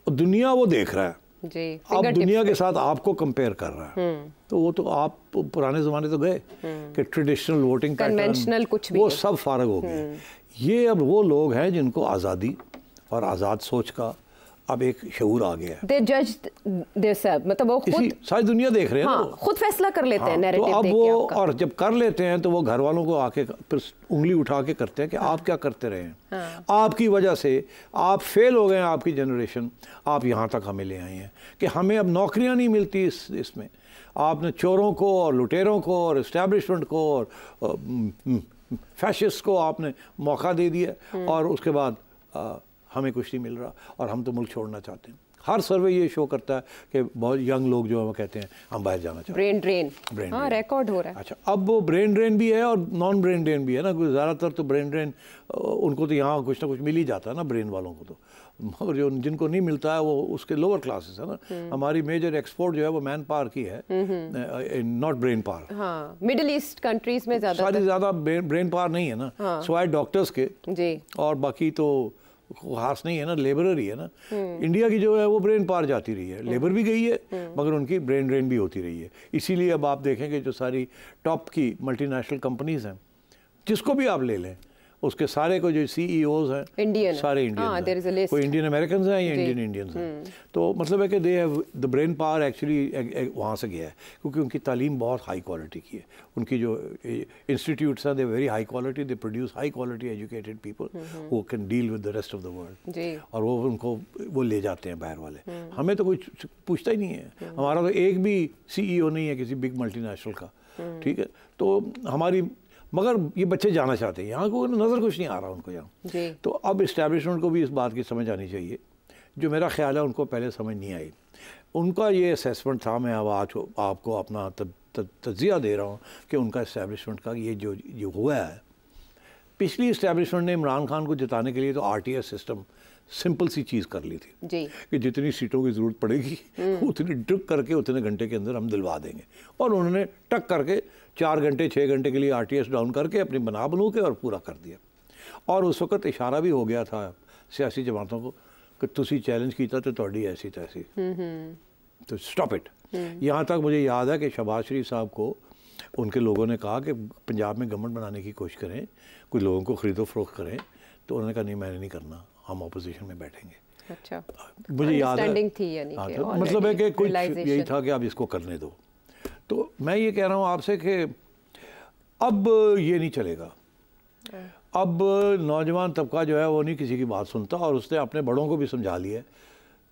और दुनिया वो देख रहा है जी अब दुनिया के साथ आपको कंपेयर कर रहा है हम्म। तो वो तो आप पुराने ज़माने तो गए हम्म। कि ट्रेडिशनल वोटिंग कन्वेंशनल कुछ भी वो सब फारग हो गए ये अब वो लोग हैं जिनको आज़ादी और आज़ाद सोच का अब एक शहूर आ गया दे जज मतलब वो खुद सारी दुनिया देख रहे हैं हाँ, खुद फैसला कर लेते हाँ, हैं तो अब वो और जब कर लेते हैं तो वो घर वालों को आके फिर उंगली उठा के करते हैं कि हाँ, आप क्या करते रहे हैं हाँ, आपकी वजह से आप फेल हो गए हैं आपकी जनरेशन आप यहाँ तक हमें ले आए हैं कि हमें अब नौकरियाँ नहीं मिलती इस इसमें आपने चोरों को और लुटेरों को और इस्टेब्लिशमेंट को और फैशिस्ट को आपने मौका दे दिया हम्म। और उसके बाद हमें कुछ नहीं मिल रहा और हम तो मुल्क छोड़ना चाहते हैं हर सर्वे ये शो करता है कि बहुत यंग लोग जो हम कहते हैं हम बाहर जाना चाहते हैं ब्रेन ब्रेन ड्रेन रिकॉर्ड हो रहा है अच्छा अब वो ब्रेन ड्रेन भी है और नॉन ब्रेन ड्रेन भी है ना ज़्यादातर तो ब्रेन ड्रेन उनको तो यहाँ कुछ ना कुछ मिल ही जाता है ना ब्रेन वालों को तो मगर जो जिनको नहीं मिलता है वो उसके लोअर क्लासेस है ना हम्म। हमारी मेजर एक्सपोर्ट जो है वो मैन पावर की है not brain power Middle East countries में ज़्यादा ज़्यादा ब्रेन पावर नहीं है ना सिवाय हाँ। डॉक्टर्स के जी और बाकी तो खास नहीं है ना लेबर ही है ना इंडिया हम्म। की जो है वो ब्रेन पार जाती रही है लेबर भी गई है हम्म। हम्म। मगर उनकी ब्रेन ड्रेन भी होती रही है इसीलिए अब आप देखेंगे जो सारी टॉप की मल्टीनेशनल कंपनीज हैं जिसको भी आप ले लें उसके सारे को जो सी ई ओज हैं इंडियन सारे इंडियन हाँ, कोई इंडियन अमेरिकन हैं या इंडियन इंडियंस हैं हम्म। तो मतलब है कि they have the brain power actually वहाँ से गया है क्योंकि उनकी तालीम बहुत हाई क्वालिटी की है उनकी जो इंस्टीट्यूट्स हैं they very high quality they produce high quality educated people वो can deal with the rest of the world और वो उनको वो ले जाते हैं बाहर वाले हम्म। हमें तो कोई पूछता ही नहीं है हम्म। हमारा तो एक भी सी e नहीं है किसी बिग मल्टी का ठीक है तो हमारी मगर ये बच्चे जाना चाहते हैं यहाँ को नज़र कुछ नहीं आ रहा उनको यहाँ तो अब इस्टेबलिशमेंट को भी इस बात की समझ आनी चाहिए जो मेरा ख्याल है उनको पहले समझ नहीं आई उनका ये असेसमेंट था मैं अब आज आपको अपना तजिया दे रहा हूँ कि उनका इस्टेब्लिशमेंट का ये जो ये हुआ है पिछली इस्टेब्लिशमेंट ने इमरान खान को जिताने के लिए तो आर सिस्टम सिंपल सी चीज़ कर ली थी कि जितनी सीटों की ज़रूरत पड़ेगी हम्म। उतनी ड्रिक करके उतने घंटे के अंदर हम दिलवा देंगे और उन्होंने टक करके चार घंटे छः घंटे के लिए आर डाउन करके अपनी बना बनू के और पूरा कर दिया और उस वक़्त इशारा भी हो गया था सियासी जमातों को कि तुम चैलेंज किया तो थोड़ी ऐसी तैसी हम्म, हम्म। तो स्टॉप हम्म। इट यहाँ तक मुझे याद है कि शबाज शरीफ साहब को उनके लोगों ने कहा कि पंजाब में गवर्नमेंट बनाने की कोशिश करें कोई लोगों को ख़रीदो फरोख करें तो उन्होंने कहा नहीं मैंने नहीं करना हम अपोजिशन में बैठेंगे अच्छा मुझे याद है थी यानी हाँ, तो मतलब है कि कुछ यही था कि आप इसको करने दो तो मैं ये कह रहा हूँ आपसे कि अब ये नहीं चलेगा अब नौजवान तबका जो है वो नहीं किसी की बात सुनता और उसने अपने बड़ों को भी समझा लिया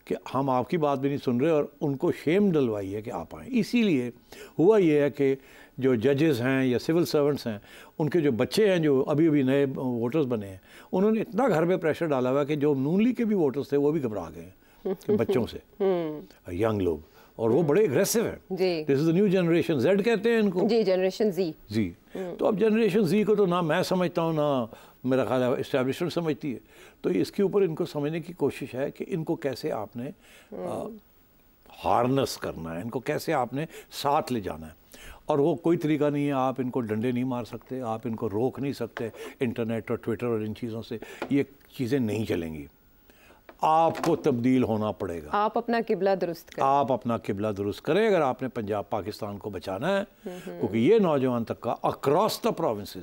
कि हम आपकी बात भी नहीं सुन रहे और उनको शेम डलवाई है कि आप आएँ इसीलिए हुआ ये है कि जो जजेस हैं या सिविल सर्वेंट्स हैं उनके जो बच्चे हैं जो अभी अभी नए वोटर्स बने हैं उन्होंने इतना घर पे प्रेशर डाला हुआ कि जो नून लीग के भी वोटर्स थे वो भी घबरा गए बच्चों से यंग हम्म। लोग और वो बड़े एग्रेसिव हैं this is the new generation Z कहते हैं इनको जी जनरेशन जी जी हम्म। तो अब जनरेशन जी को तो ना मैं समझता हूँ ना मेरा ख्याल है इस्टेब्लिशमेंट समझती है तो इसके ऊपर इनको समझने की कोशिश है कि इनको कैसे आपने हार्नस करना है इनको कैसे आपने साथ ले जाना है और वो कोई तरीका नहीं है आप इनको डंडे नहीं मार सकते आप इनको रोक नहीं सकते इंटरनेट और ट्विटर और इन चीज़ों से ये चीज़ें नहीं चलेंगी आपको तब्दील होना पड़ेगा आप अपना किबला दुरुस्त करें आप अपना किबला दुरुस्त करें अगर आपने पंजाब पाकिस्तान को बचाना है क्योंकि ये नौजवान तक का अक्रॉस द प्रोविंस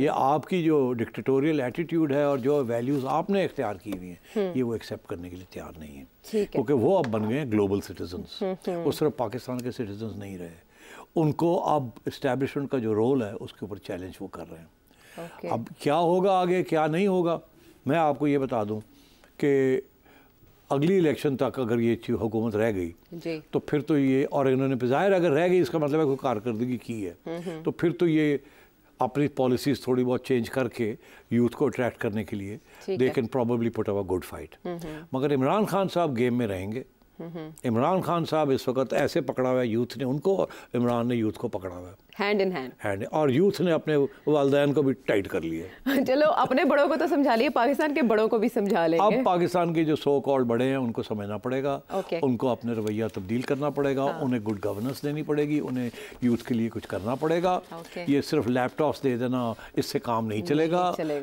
ये आपकी जो डिक्टेटोरियल एटीट्यूड है और जो वैल्यूज़ आपने इख्तियार की हुई हैं ये वो एक्सेप्ट करने के लिए तैयार नहीं है क्योंकि वो अब बन गए ग्लोबल हम्म, सिटीजन हम्म। वो सिर्फ पाकिस्तान के सिटीजन नहीं रहे उनको अब इस्टेब्लिशमेंट का जो रोल है उसके ऊपर चैलेंज वो कर रहे हैं okay. अब क्या होगा आगे क्या नहीं होगा मैं आपको ये बता दूं कि अगली इलेक्शन तक अगर ये चीज हुकूमत रह गई तो फिर तो ये और इन्होंने ज़ाहिर अगर रह गई इसका मतलब है कोई कारकर्दगी की है हम्म, हम्म। तो फिर तो ये अपनी पॉलिसीज थोड़ी बहुत चेंज करके यूथ को अट्रैक्ट करने के लिए दे कैन प्रॉबली पुट अव अ गुड फाइट मगर इमरान खान साहब गेम में रहेंगे हम्म, इमरान खान साहब इस वक्त ऐसे पकड़ा हुआ है यूथ ने उनको और इमरान ने यूथ को पकड़ा हुआ है हैंड इन हैंड हैंड और यूथ ने अपने वालदेन को भी टाइट कर लिए चलो अपने बड़ों को तो समझा लिए पाकिस्तान के बड़ों को भी समझा लेंगे अब पाकिस्तान के जो सो कॉल बड़े हैं उनको समझना पड़ेगा okay. उनको अपने रवैया तब्दील करना पड़ेगा हाँ. उन्हें गुड गवर्नेंस देनी पड़ेगी उन्हें यूथ के लिए कुछ करना पड़ेगा okay. ये सिर्फ लैपटॉप्स दे देना इससे काम नहीं चलेगा,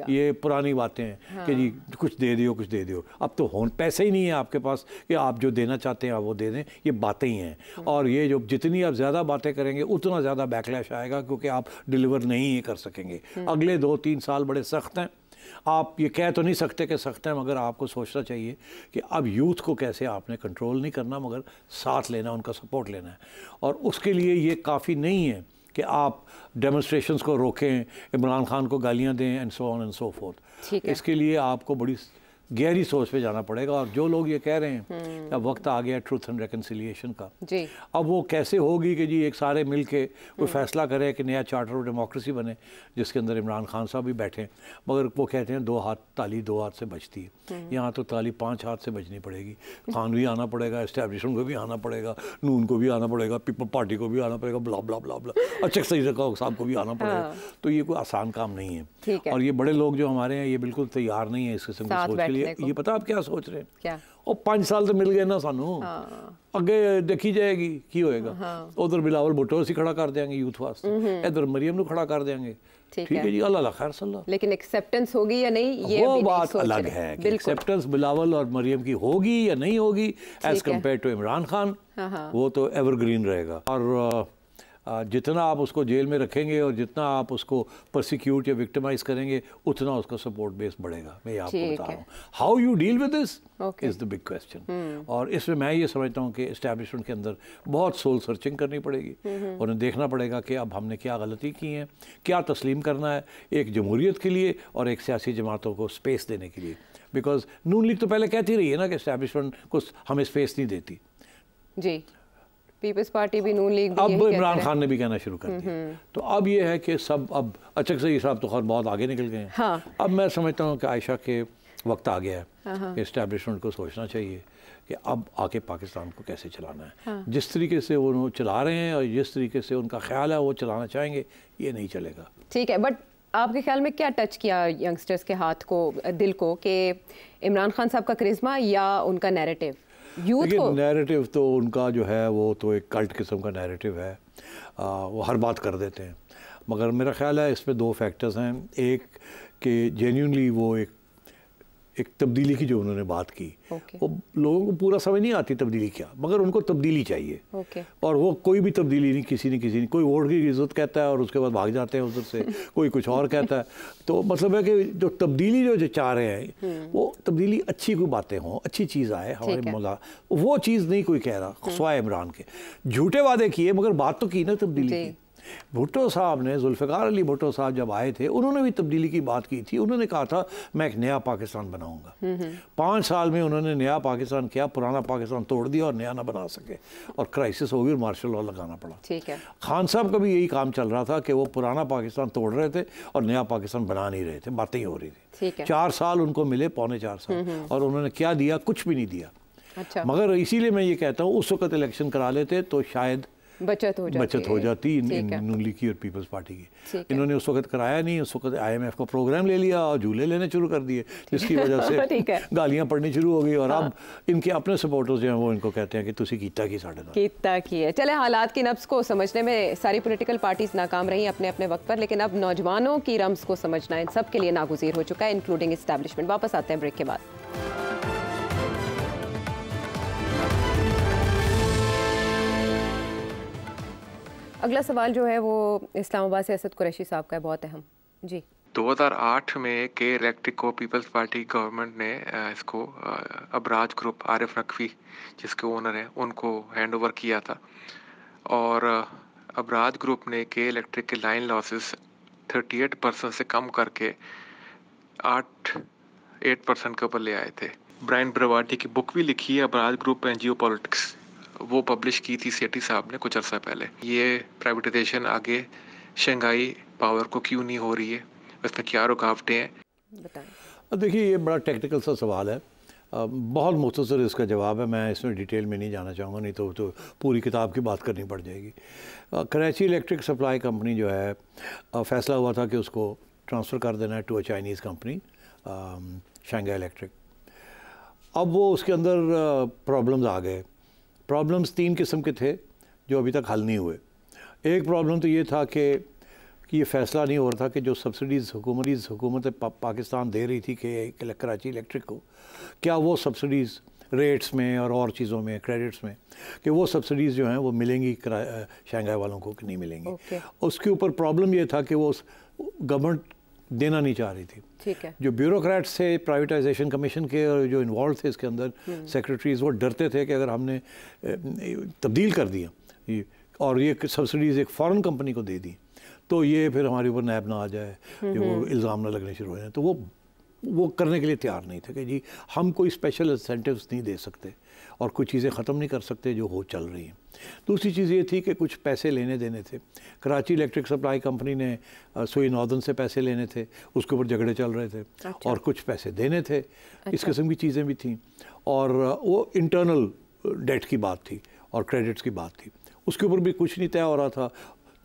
ये पुरानी बातें हैं कि जी हाँ। कुछ दे दियो कुछ दे दियो अब तो हो पैसे ही नहीं है आपके पास कि आप जो देना चाहते हैं आप वो दे दें ये बातें ही हैं हाँ। और ये जो जितनी आप ज़्यादा बातें करेंगे उतना ज़्यादा बैकलैश कैश आएगा क्योंकि आप डिलीवर नहीं कर सकेंगे अगले दो तीन साल बड़े सख्त हैं आप ये कह तो नहीं सकते कि सख्त हैं मगर आपको सोचना चाहिए कि अब यूथ को कैसे आपने कंट्रोल नहीं करना मगर साथ लेना उनका सपोर्ट लेना है और उसके लिए ये काफ़ी नहीं है कि आप डेमोस्ट्रेशन को रोकें इमरान खान को गालियाँ दें and so on and so forth इसके लिए आपको बड़ी गहरी सोच पे जाना पड़ेगा और जो लोग ये कह रहे हैं हम्म। अब वक्त आ गया ट्रूथ एंड रिकन्सिलियेशन का जी अब वो कैसे होगी कि जी एक सारे मिल के कोई हम्म। फैसला करें कि नया चार्टर ऑफ डेमोक्रेसी बने जिसके अंदर इमरान खान साहब भी बैठे मगर वो कहते हैं दो हाथ ताली दो हाथ से बचती है हम्म। यहाँ तो ताली पाँच हाथ से बजनी पड़ेगी खान भी आना पड़ेगा इस्टेब्लिशमेंट को भी आना पड़ेगा नून को भी आना पड़ेगा पीपल पार्टी को भी आना पड़ेगा ब्ला ब्ला ब्ला ब्ला और सही रखा साहब को भी आना पड़ेगा हाँ। तो ये कोई आसान काम नहीं है और ये बड़े लोग जो हमारे हैं ये बिल्कुल तैयार नहीं है इस किस्म की सोच के लिए ये पता आप क्या सोच रहे हैं क्या और पांच साल तो मिल गए ना सानू हाँ। अगे देखी जाएगी की होएगा हाँ। उधर बिलावल भुट्टो ਭੁੱਟੋ खड़ा कर देंगे यूथ वास्ते हम्म, हम्म। इधर मरियम खड़ा कर देंगे ठीक है जी अल्लाह खैर सल्लाह लेकिन एक्सेप्टेंस होगी या नहीं ये वो बात अलग है कि एक्सेप्टेंस बिलावल और मरियम की होगी या नहीं होगी as compared to Imran Khan हाँ, वो तो एवरग्रीन रहेगा और जितना आप उसको जेल में रखेंगे और जितना आप उसको प्रोसिक्यूट या विक्टिमाइज करेंगे उतना उसका सपोर्ट बेस बढ़ेगा मैं आपको बता रहा हूँ how you deal with this is the big question और इसमें मैं ये समझता हूँ कि इस्टेब्लिशमेंट के अंदर बहुत सोल सर्चिंग करनी पड़ेगी hmm. और उन्हें देखना पड़ेगा कि अब हमने क्या गलती की है क्या तस्लीम करना है एक जमहूरीत के लिए और एक सियासी जमातों को स्पेस देने के लिए बिकॉज नून लीग तो पहले कहती रही है ना कि इस्टेब्लिशमेंट को हमें स्पेस नहीं देती जी पीपल्स पार्टी भी नून लीग अब इमरान खान ने भी कहना शुरू कर दिया तो अब ये है कि सब अब अचक अच्छा, सही साहब तो खैर बहुत आगे निकल गए हैं हाँ। अब मैं समझता हूँ कि आयशा के वक्त आ गया है इस्टेब्लिशमेंट हाँ, हाँ। को सोचना चाहिए कि अब आके पाकिस्तान को कैसे चलाना है हाँ। जिस तरीके से वो चला रहे हैं और जिस तरीके से उनका ख्याल है वो चलाना चाहेंगे ये नहीं चलेगा ठीक है बट आपके ख्याल में क्या टच किया यंगस्टर्स के हाथ को दिल को कि इमरान खान साहब का करिश्मा या उनका नैरेटिव लेकिन नैरेटिव तो-, तो उनका जो है वो तो एक कल्ट किस्म का नैरेटिव है आ, वो हर बात कर देते हैं मगर मेरा ख्याल है इसमें दो फैक्टर्स हैं एक कि जेन्यूनली वो एक एक तब्दीली की जो उन्होंने बात की okay. वो लोगों को पूरा समझ नहीं आती तब्दीली क्या मगर उनको तब्दीली चाहिए okay. और वो कोई भी तब्दीली नहीं किसी ने किसी ने कोई वोट की इज्जत कहता है और उसके बाद भाग जाते हैं उधर से कोई कुछ और कहता है तो मतलब है कि जो तब्दीली जो, जो चाह रहे हैं हम्म। वो तब्दीली अच्छी कोई बातें हों अच्छी चीज़ आए हमारे मजा वो चीज़ नहीं कोई कह रहा सवाए हम्म। इमरान के झूठे वादे किए मगर बात तो की ना तब्दीली की भुट्टो साहब ने जुल्फ़िकार अली भुट्टो साहब जब आए थे उन्होंने भी तब्दीली की बात की थी उन्होंने कहा था मैं एक नया पाकिस्तान बनाऊंगा हम्म, हम्म। पाँच साल में उन्होंने नया पाकिस्तान किया पुराना पाकिस्तान तोड़ दिया और नया ना बना सके और क्राइसिस हो गई और मार्शल लॉ लगाना पड़ा ठीक है खान साहब का भी यही काम चल रहा था कि वो पुराना पाकिस्तान तोड़ रहे थे और नया पाकिस्तान बना नहीं रहे थे बातें हो रही थी चार साल उनको मिले पौने चार साल हम्म, और उन्होंने क्या दिया कुछ भी नहीं दिया अच्छा। मगर इसीलिए मैं ये कहता हूँ उस वक्त इलेक्शन करा लेते तो शायद बचत हो जाती बचत हो जाती नून लीग की और पीपल्स पार्टी की इन्होंने उस वक्त कराया नहीं उस वक्त आईएमएफ का प्रोग्राम ले लिया और झूले लेने शुरू कर दिए जिसकी वजह से गालियाँ पड़नी शुरू हो गई और हाँ। अब इनके अपने सपोर्टर्स जो हैं वो इनको कहते हैं कि तुम कीता की साढ़े कीता की है चले हालात की नब्स को समझने में सारी पोलिटिकल पार्टीज नाकाम रही अपने अपने वक्त पर लेकिन अब नौजवानों की रम्स को समझना इन सब के लिए नागुजीर हो चुका है इंक्लूडिंग इस्टेब्लिशमेंट वापस आते हैं ब्रेक के बाद अगला सवाल जो है वो इस्लामाबाद से असद कुरैशी साहब का है बहुत अहम जी 2008 में के रेक्टिक को पीपल्स पार्टी गवर्नमेंट ने इसको अबराज ग्रुप आरिफ नकवी जिसके ओनर हैं उनको हैंडओवर किया था और अबराज ग्रुप ने के इलेक्ट्रिक के लाइन लॉसेस 38 परसेंट से कम करके 8 8 परसेंट के ऊपर ले आए थे ब्राइन ब्रवाटी की बुक भी लिखी है Abraaj group N G politics वो पब्लिश की थी सेठी साहब ने कुछ अर्सा पहले ये प्राइवेटाइजेशन आगे शंघाई पावर को क्यों नहीं हो रही है इसमें क्या रुकावटें हैं देखिए ये बड़ा टेक्निकल सा सवाल है बहुत मुख्तर इसका जवाब है मैं इसमें डिटेल में नहीं जाना चाहूँगा नहीं तो तो पूरी किताब की बात करनी पड़ जाएगी कराची इलेक्ट्रिक सप्लाई कंपनी जो है फ़ैसला हुआ था कि उसको ट्रांसफ़र कर देना है to a Chinese company Shanghai electric अब वो उसके अंदर प्रॉब्लम्स आ गए प्रॉब्लम्स तीन किस्म के थे जो अभी तक हल नहीं हुए एक प्रॉब्लम तो ये था कि कि ये फैसला नहीं हो रहा था कि जो सब्सिडीज़ हुकूमती हुकूमत पा, पाकिस्तान दे रही थी कि कराची इलेक्ट्रिक को क्या वो सब्सिडीज़ रेट्स में और और चीज़ों में क्रेडिट्स में कि वो सब्सिडीज़ जो हैं वो मिलेंगी शंघाई वालों को कि नहीं मिलेंगी okay. उसके ऊपर प्रॉब्लम ये था कि वो गवर्नमेंट देना नहीं चाह रही थी ठीक है जो ब्यूरोक्रेट्स थे प्राइवेटाइजेशन कमीशन के और जो इन्वॉल्व थे इसके अंदर सेक्रेटरीज हम्म। वो डरते थे कि अगर हमने तब्दील कर दिया और ये सब्सिडीज़ एक फॉरेन कंपनी को दे दी तो ये फिर हमारे ऊपर नैब ना आ जाए हम्म, वो हम्म। इल्ज़ाम ना लगने शुरू हो जाए तो वो वो करने के लिए तैयार नहीं थे कि जी हम कोई स्पेशल इंसेंटिव्स नहीं दे सकते और कुछ चीज़ें ख़त्म नहीं कर सकते जो हो चल रही हैं दूसरी चीज़ ये थी कि कुछ पैसे लेने देने थे कराची इलेक्ट्रिक सप्लाई कंपनी ने सोई नॉर्दन से पैसे लेने थे उसके ऊपर झगड़े चल रहे थे अच्छा। और कुछ पैसे देने थे अच्छा। इस किस्म की चीज़ें भी थी और वो इंटरनल डेट की बात थी और क्रेडिट्स की बात थी उसके ऊपर भी कुछ नहीं तय हो रहा था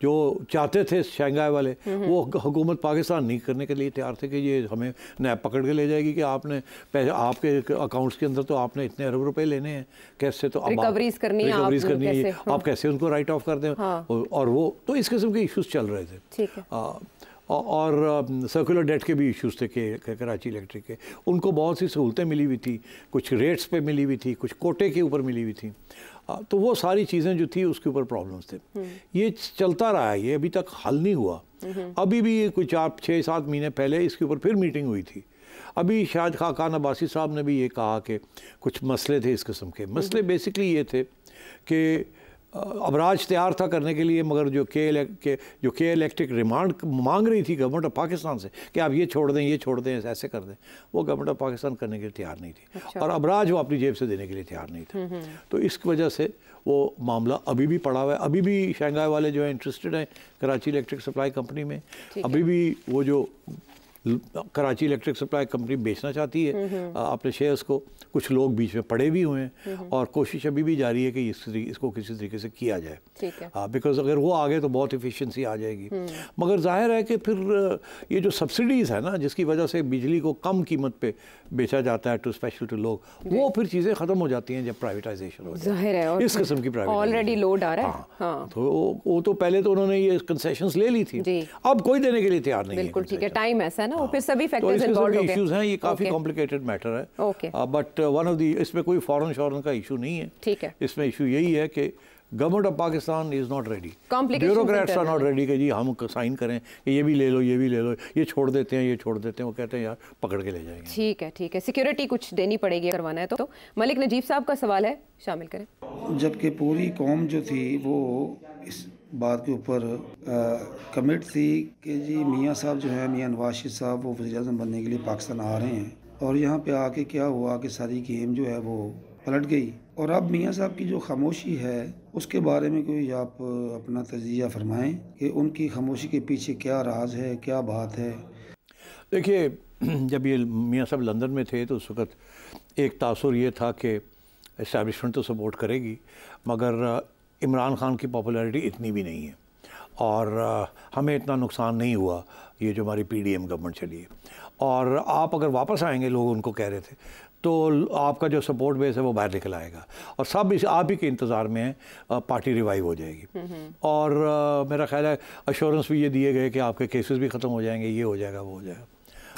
जो चाहते थे शंघाई वाले वो हुकूमत पाकिस्तान नहीं करने के लिए तैयार थे कि ये हमें नैब पकड़ के ले जाएगी कि आपने पैसे आपके अकाउंट्स के अंदर तो आपने इतने अरब रुपए लेने हैं कैसे तो रिकवरीज करनी है रिकवरीज करनी है आप कैसे उनको राइट ऑफ कर दें हाँ। और वो तो इस किस्म के इशूज़ चल रहे थे और सर्कुलर डेट के भी इश्यूज थे के कराची इलेक्ट्रिक के उनको बहुत सी सहूलतें मिली हुई थी कुछ रेट्स पे मिली हुई थी कुछ कोटे के ऊपर मिली हुई थी हाँ, तो वो सारी चीज़ें जो थी उसके ऊपर प्रॉब्लम्स थे ये चलता रहा है ये अभी तक हल नहीं हुआ अभी भी कुछ आप छः सात महीने पहले इसके ऊपर फिर मीटिंग हुई थी अभी शायद खाकान अब्बासी साहब ने भी ये कहा कि कुछ मसले थे इस किस्म के मसले बेसिकली ये थे कि अबराज तैयार था करने के लिए मगर जो के के जो के इलेक्ट्रिक रिमांड मांग रही थी गवर्नमेंट ऑफ पाकिस्तान से कि आप ये छोड़ दें ये छोड़ दें ऐसे कर दें वो गवर्नमेंट ऑफ पाकिस्तान करने के लिए तैयार नहीं थी अच्छा। और अबराज वो अपनी जेब से देने के लिए तैयार नहीं था हम्म, हम्म। तो इस वजह से वो मामला अभी भी पड़ा हुआ है अभी भी शंघाई वाले जो है इंटरेस्टेड हैं कराची इलेक्ट्रिक सप्लाई कंपनी में अभी भी वो जो कराची इलेक्ट्रिक सप्लाई कंपनी बेचना चाहती है अपने शेयर्स को कुछ लोग बीच में पड़े भी हुए हैं और कोशिश अभी भी जारी है कि इस इसको किसी तरीके से किया जाए बिकॉज अगर वो आ गए तो बहुत इफ़िशेंसी आ जाएगी हम्म। मगर जाहिर है कि फिर ये जो सब्सिडीज़ है ना जिसकी वजह से बिजली को कम कीमत पर बेचा जाता है टू स्पेशल टू लोग वो फिर चीज़ें ख़त्म हो जाती हैं जब प्राइवेटाइजेशन हो जाहिर है इस किस्म की ऑलरेडी लोड आ रहा है हाँ। हाँ। तो वो तो पहले तो उन्होंने ये कंसेशन ले ली थी अब कोई देने के लिए तैयार नहीं बिल्कुल ठीक है टाइम ऐसा ना हाँ। वो फिर सभी फैक्टर्स तो होंगे इश्यूज हैं ये काफी कॉम्प्लिकेटेड मैटर है okay but one of the इसमें कोई फॉरन शॉरन का इशू नहीं है ठीक है इसमें इशू यही है कि government of Pakistan is not ready bureaucrats are not ready कि जी हम साइन करें कि ये भी ले लो ये भी ले लो ये छोड़ देते हैं ये छोड़ देते हैं वो कहते हैं यार पकड़ के ले जाएंगे ठीक है ठीक है सिक्योरिटी कुछ देनी पड़ेगी करवाना है तो, तो मलिक नजीब साहब का सवाल है शामिल करें जबकि पूरी कौम जो थी वो इस बात के ऊपर कमिट थी कि जी मियाँ साहब जो है मियाँ नवाज शरीफ साहब वो वजी अजम बनने के लिए पाकिस्तान आ रहे हैं और यहाँ पे आके क्या हुआ कि सारी गेम जो है वो पलट गई और अब मियाँ साहब की जो खामोशी है उसके बारे में कोई आप अपना तजिया फरमाएँ कि उनकी खामोशी के पीछे क्या राज है क्या बात है देखिए जब ये मियाँ साहब लंदन में थे तो उस वक्त एक तासर ये था कि इस्टबलिशमेंट तो सपोर्ट करेगी मगर इमरान खान की पॉपुलैरिटी इतनी भी नहीं है और हमें इतना नुकसान नहीं हुआ ये जो हमारी पीडीएम गवर्नमेंट चली है और आप अगर वापस आएंगे लोग उनको कह रहे थे तो आपका जो सपोर्ट बेस है वो बाहर निकल आएगा और सब इस आप ही के इंतज़ार में है पार्टी रिवाइव हो जाएगी हम्म, हम्म। और आ, मेरा ख्याल है अश्योरेंस भी ये दिए गए कि आपके केसेस भी ख़त्म हो जाएंगे ये हो जाएगा वो हो जाएगा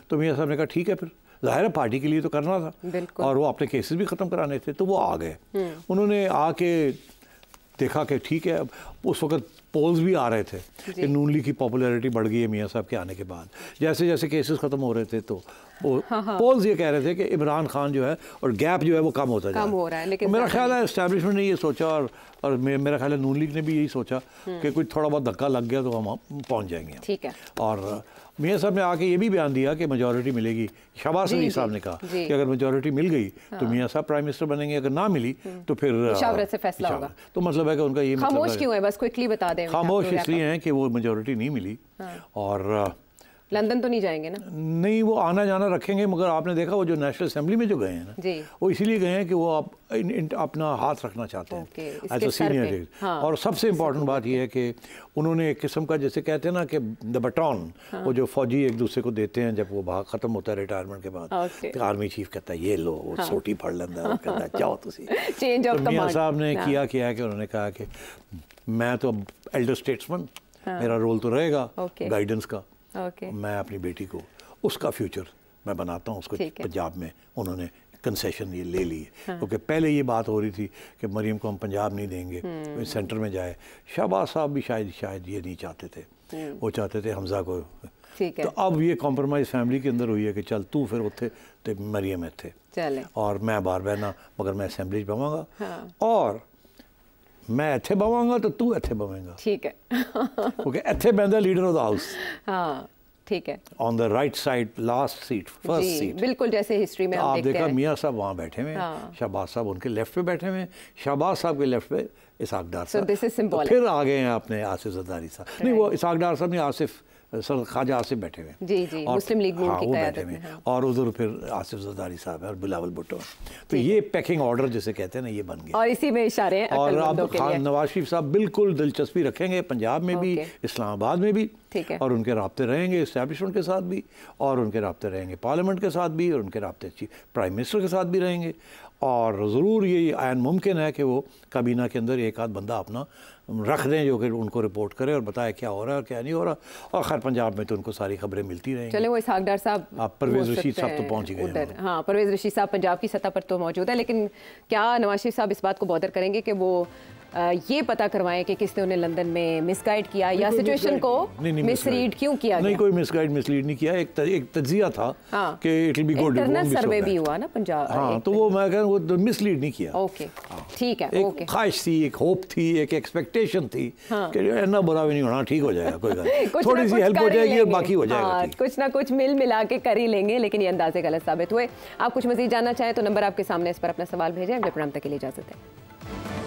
तो मियाँ साहब ने कहा ठीक है फिर ज़ाहिर है पार्टी के लिए तो करना था और वो अपने केसेस भी ख़त्म कराने थे तो वो आ गए हम्म। उन्होंने आके देखा कि ठीक है उस वक्त पोल्स भी आ रहे थे कि नून लीग की पॉपुलैरिटी बढ़ गई है मियाँ साहब के आने के बाद जैसे जैसे केसेस ख़त्म हो रहे थे तो हाँ हाँ। पोल्स ये कह रहे थे कि इमरान खान जो है और गैप जो है वो कम होता जा हो रहा है लेकिन मेरा ख्याल है इस्टेब्लिशमेंट ने ये सोचा और और मेरा ख्याल है नून लीग ने भी यही सोचा हम्म। कि कुछ थोड़ा बहुत धक्का लग गया तो हम पहुँच जाएंगे ठीक है और मियाँ साहब ने आके ये भी बयान दिया कि मेजोरिटी मिलेगी शहबाज अली साहब ने कहा कि अगर मेजोरिटी मिल गई तो हाँ। तो मियाँ साहब प्राइम मिनिस्टर बनेंगे अगर ना मिली हम्म। तो फिर से फैसला होगा तो मतलब है कि उनका ये मतलब खामोश क्यों है बस क्विकली बता दें खामोश इसलिए हैं कि वो मेजोरिटी नहीं मिली हाँ। और लंदन तो नहीं जाएंगे ना नहीं वो आना जाना रखेंगे मगर आपने देखा वो जो नेशनल असेंबली में जो गए हैं ना वो इसीलिए गए हैं कि वो आप इन, इन, अपना हाथ रखना चाहते हैं एज अ सीनियर लीडर और सबसे इम्पोर्टेंट बात यह है कि उन्होंने एक किस्म का जैसे कहते हैं ना कि द बटॉन हाँ। वो जो फौजी एक दूसरे को देते हैं जब वो भाग खत्म होता है रिटायरमेंट के बाद आर्मी चीफ कहता है ये लो वो हाँ। सोटी फड़ लेंदा कहता है जाओ तो मियाँ साहब ने हाँ। किया है कि उन्होंने कहा कि मैं तो अब एल्डर स्टेट्समैन मेरा रोल तो रहेगा गाइडेंस का okay. मैं अपनी बेटी को उसका फ्यूचर मैं बनाता हूँ उसको पंजाब में उन्होंने कंसेशन ये ले लिए हाँ। क्योंकि हाँ। पहले ये बात हो रही थी कि मरीम को हम पंजाब नहीं देंगे सेंटर हम्म। में जाए शहबाज साहब भी शायद शायद ये नहीं चाहते थे हम्म। वो चाहते थे हमजा को तो अब ये कॉम्प्रोमाइज़ फैमिली के अंदर हुई है कि चल तू फिर उथे तो मरियम इतने और मैं बार बहना मगर मैं असम्बली पावागा हाँ। और मैं इतने बवागा तो तू इतने ਬਵੇਂਗਾ ठीक है ओके इतने बहुत लीडर ऑफ द हाउस हाँ, ठीक है on the right side last seat first seat बिल्कुल जैसे हिस्ट्री में तो आप देखा मियाँ साहब वहाँ बैठे हुए हैं हाँ। शहबाज साहब उनके लेफ्ट पे बैठे हुए हैं शहबाज साहब के लेफ्ट पे इसाक डार साहब so तो फिर आ गए हैं अपने आसिफ जरदारी साहब नहीं वो इसाक डार साहब नहीं आसिफ सर ख्वाजा आसिफ बैठे हुए हैं जी जी और, मुस्लिम लीग हाँ, की बैठे हुए और उधर फिर आसिफ जरदारी साहब है और बिलावल भुट्टो तो ये पैकिंग ऑर्डर जिसे कहते हैं ना ये बन गया और इसी में इशारे हैं और अब खान नवाज शरीफ साहब बिल्कुल दिलचस्पी रखेंगे पंजाब में भी इस्लामाबाद में भी और उनके रबते रहेंगे इस्टेबलिशमेंट के साथ भी और उनके रबते रहेंगे पार्लियामेंट के साथ भी और उनके रबते प्राइम मिनिस्टर के साथ भी रहेंगे और ज़रूर ये आयन मुमकिन है कि वो काबीना के अंदर एक आध बंदा अपना रख दें जो कि उनको रिपोर्ट करे और बताए क्या हो रहा है और क्या नहीं हो रहा और खैर पंजाब में तो उनको सारी खबरें मिलती रहेंगी चले वो इसहाक साहब आप परवेज रशीद साहब तो पहुंच गए हाँ परवेज रशीद साहब पंजाब की सतह पर तो मौजूद है लेकिन क्या नवाज शरीफ साहब इस बात को बॉदर करेंगे कि वो ये पता करवाएं कि किसने उन्हें लंदन में मिसगाइड किया या सिचुएशन को मिसरीड क्यों किया नहीं कोई मिसगाइड मिसलीड नहीं किया एक त, एक तजिया था हाँ। कि it will be good internal survey भी हुआ ना पंजाब हाँ तो वो मैं कह वो मिसलीड तो नहीं किया ओके हाँ। ठीक है एक ख्वाहिश थी एक होप थी एक एक्सपेक्टेशन थी हाँ। कि इतना बुरा भी नहीं होना ठीक हो जाएगा कोई बात थोड़ी सी हेल्प हो जाएगी और बाकी हो जाएगा कुछ ना कुछ मिल मिला के कर ही लेंगे लेकिन ये अंदाजे गलत साबित हुए आप कुछ मजीद जानना चाहें तो नंबर आपके सामने इस पर अपना सवाल भेजें अगले प्रोग्राम तक के लिए इजाजत है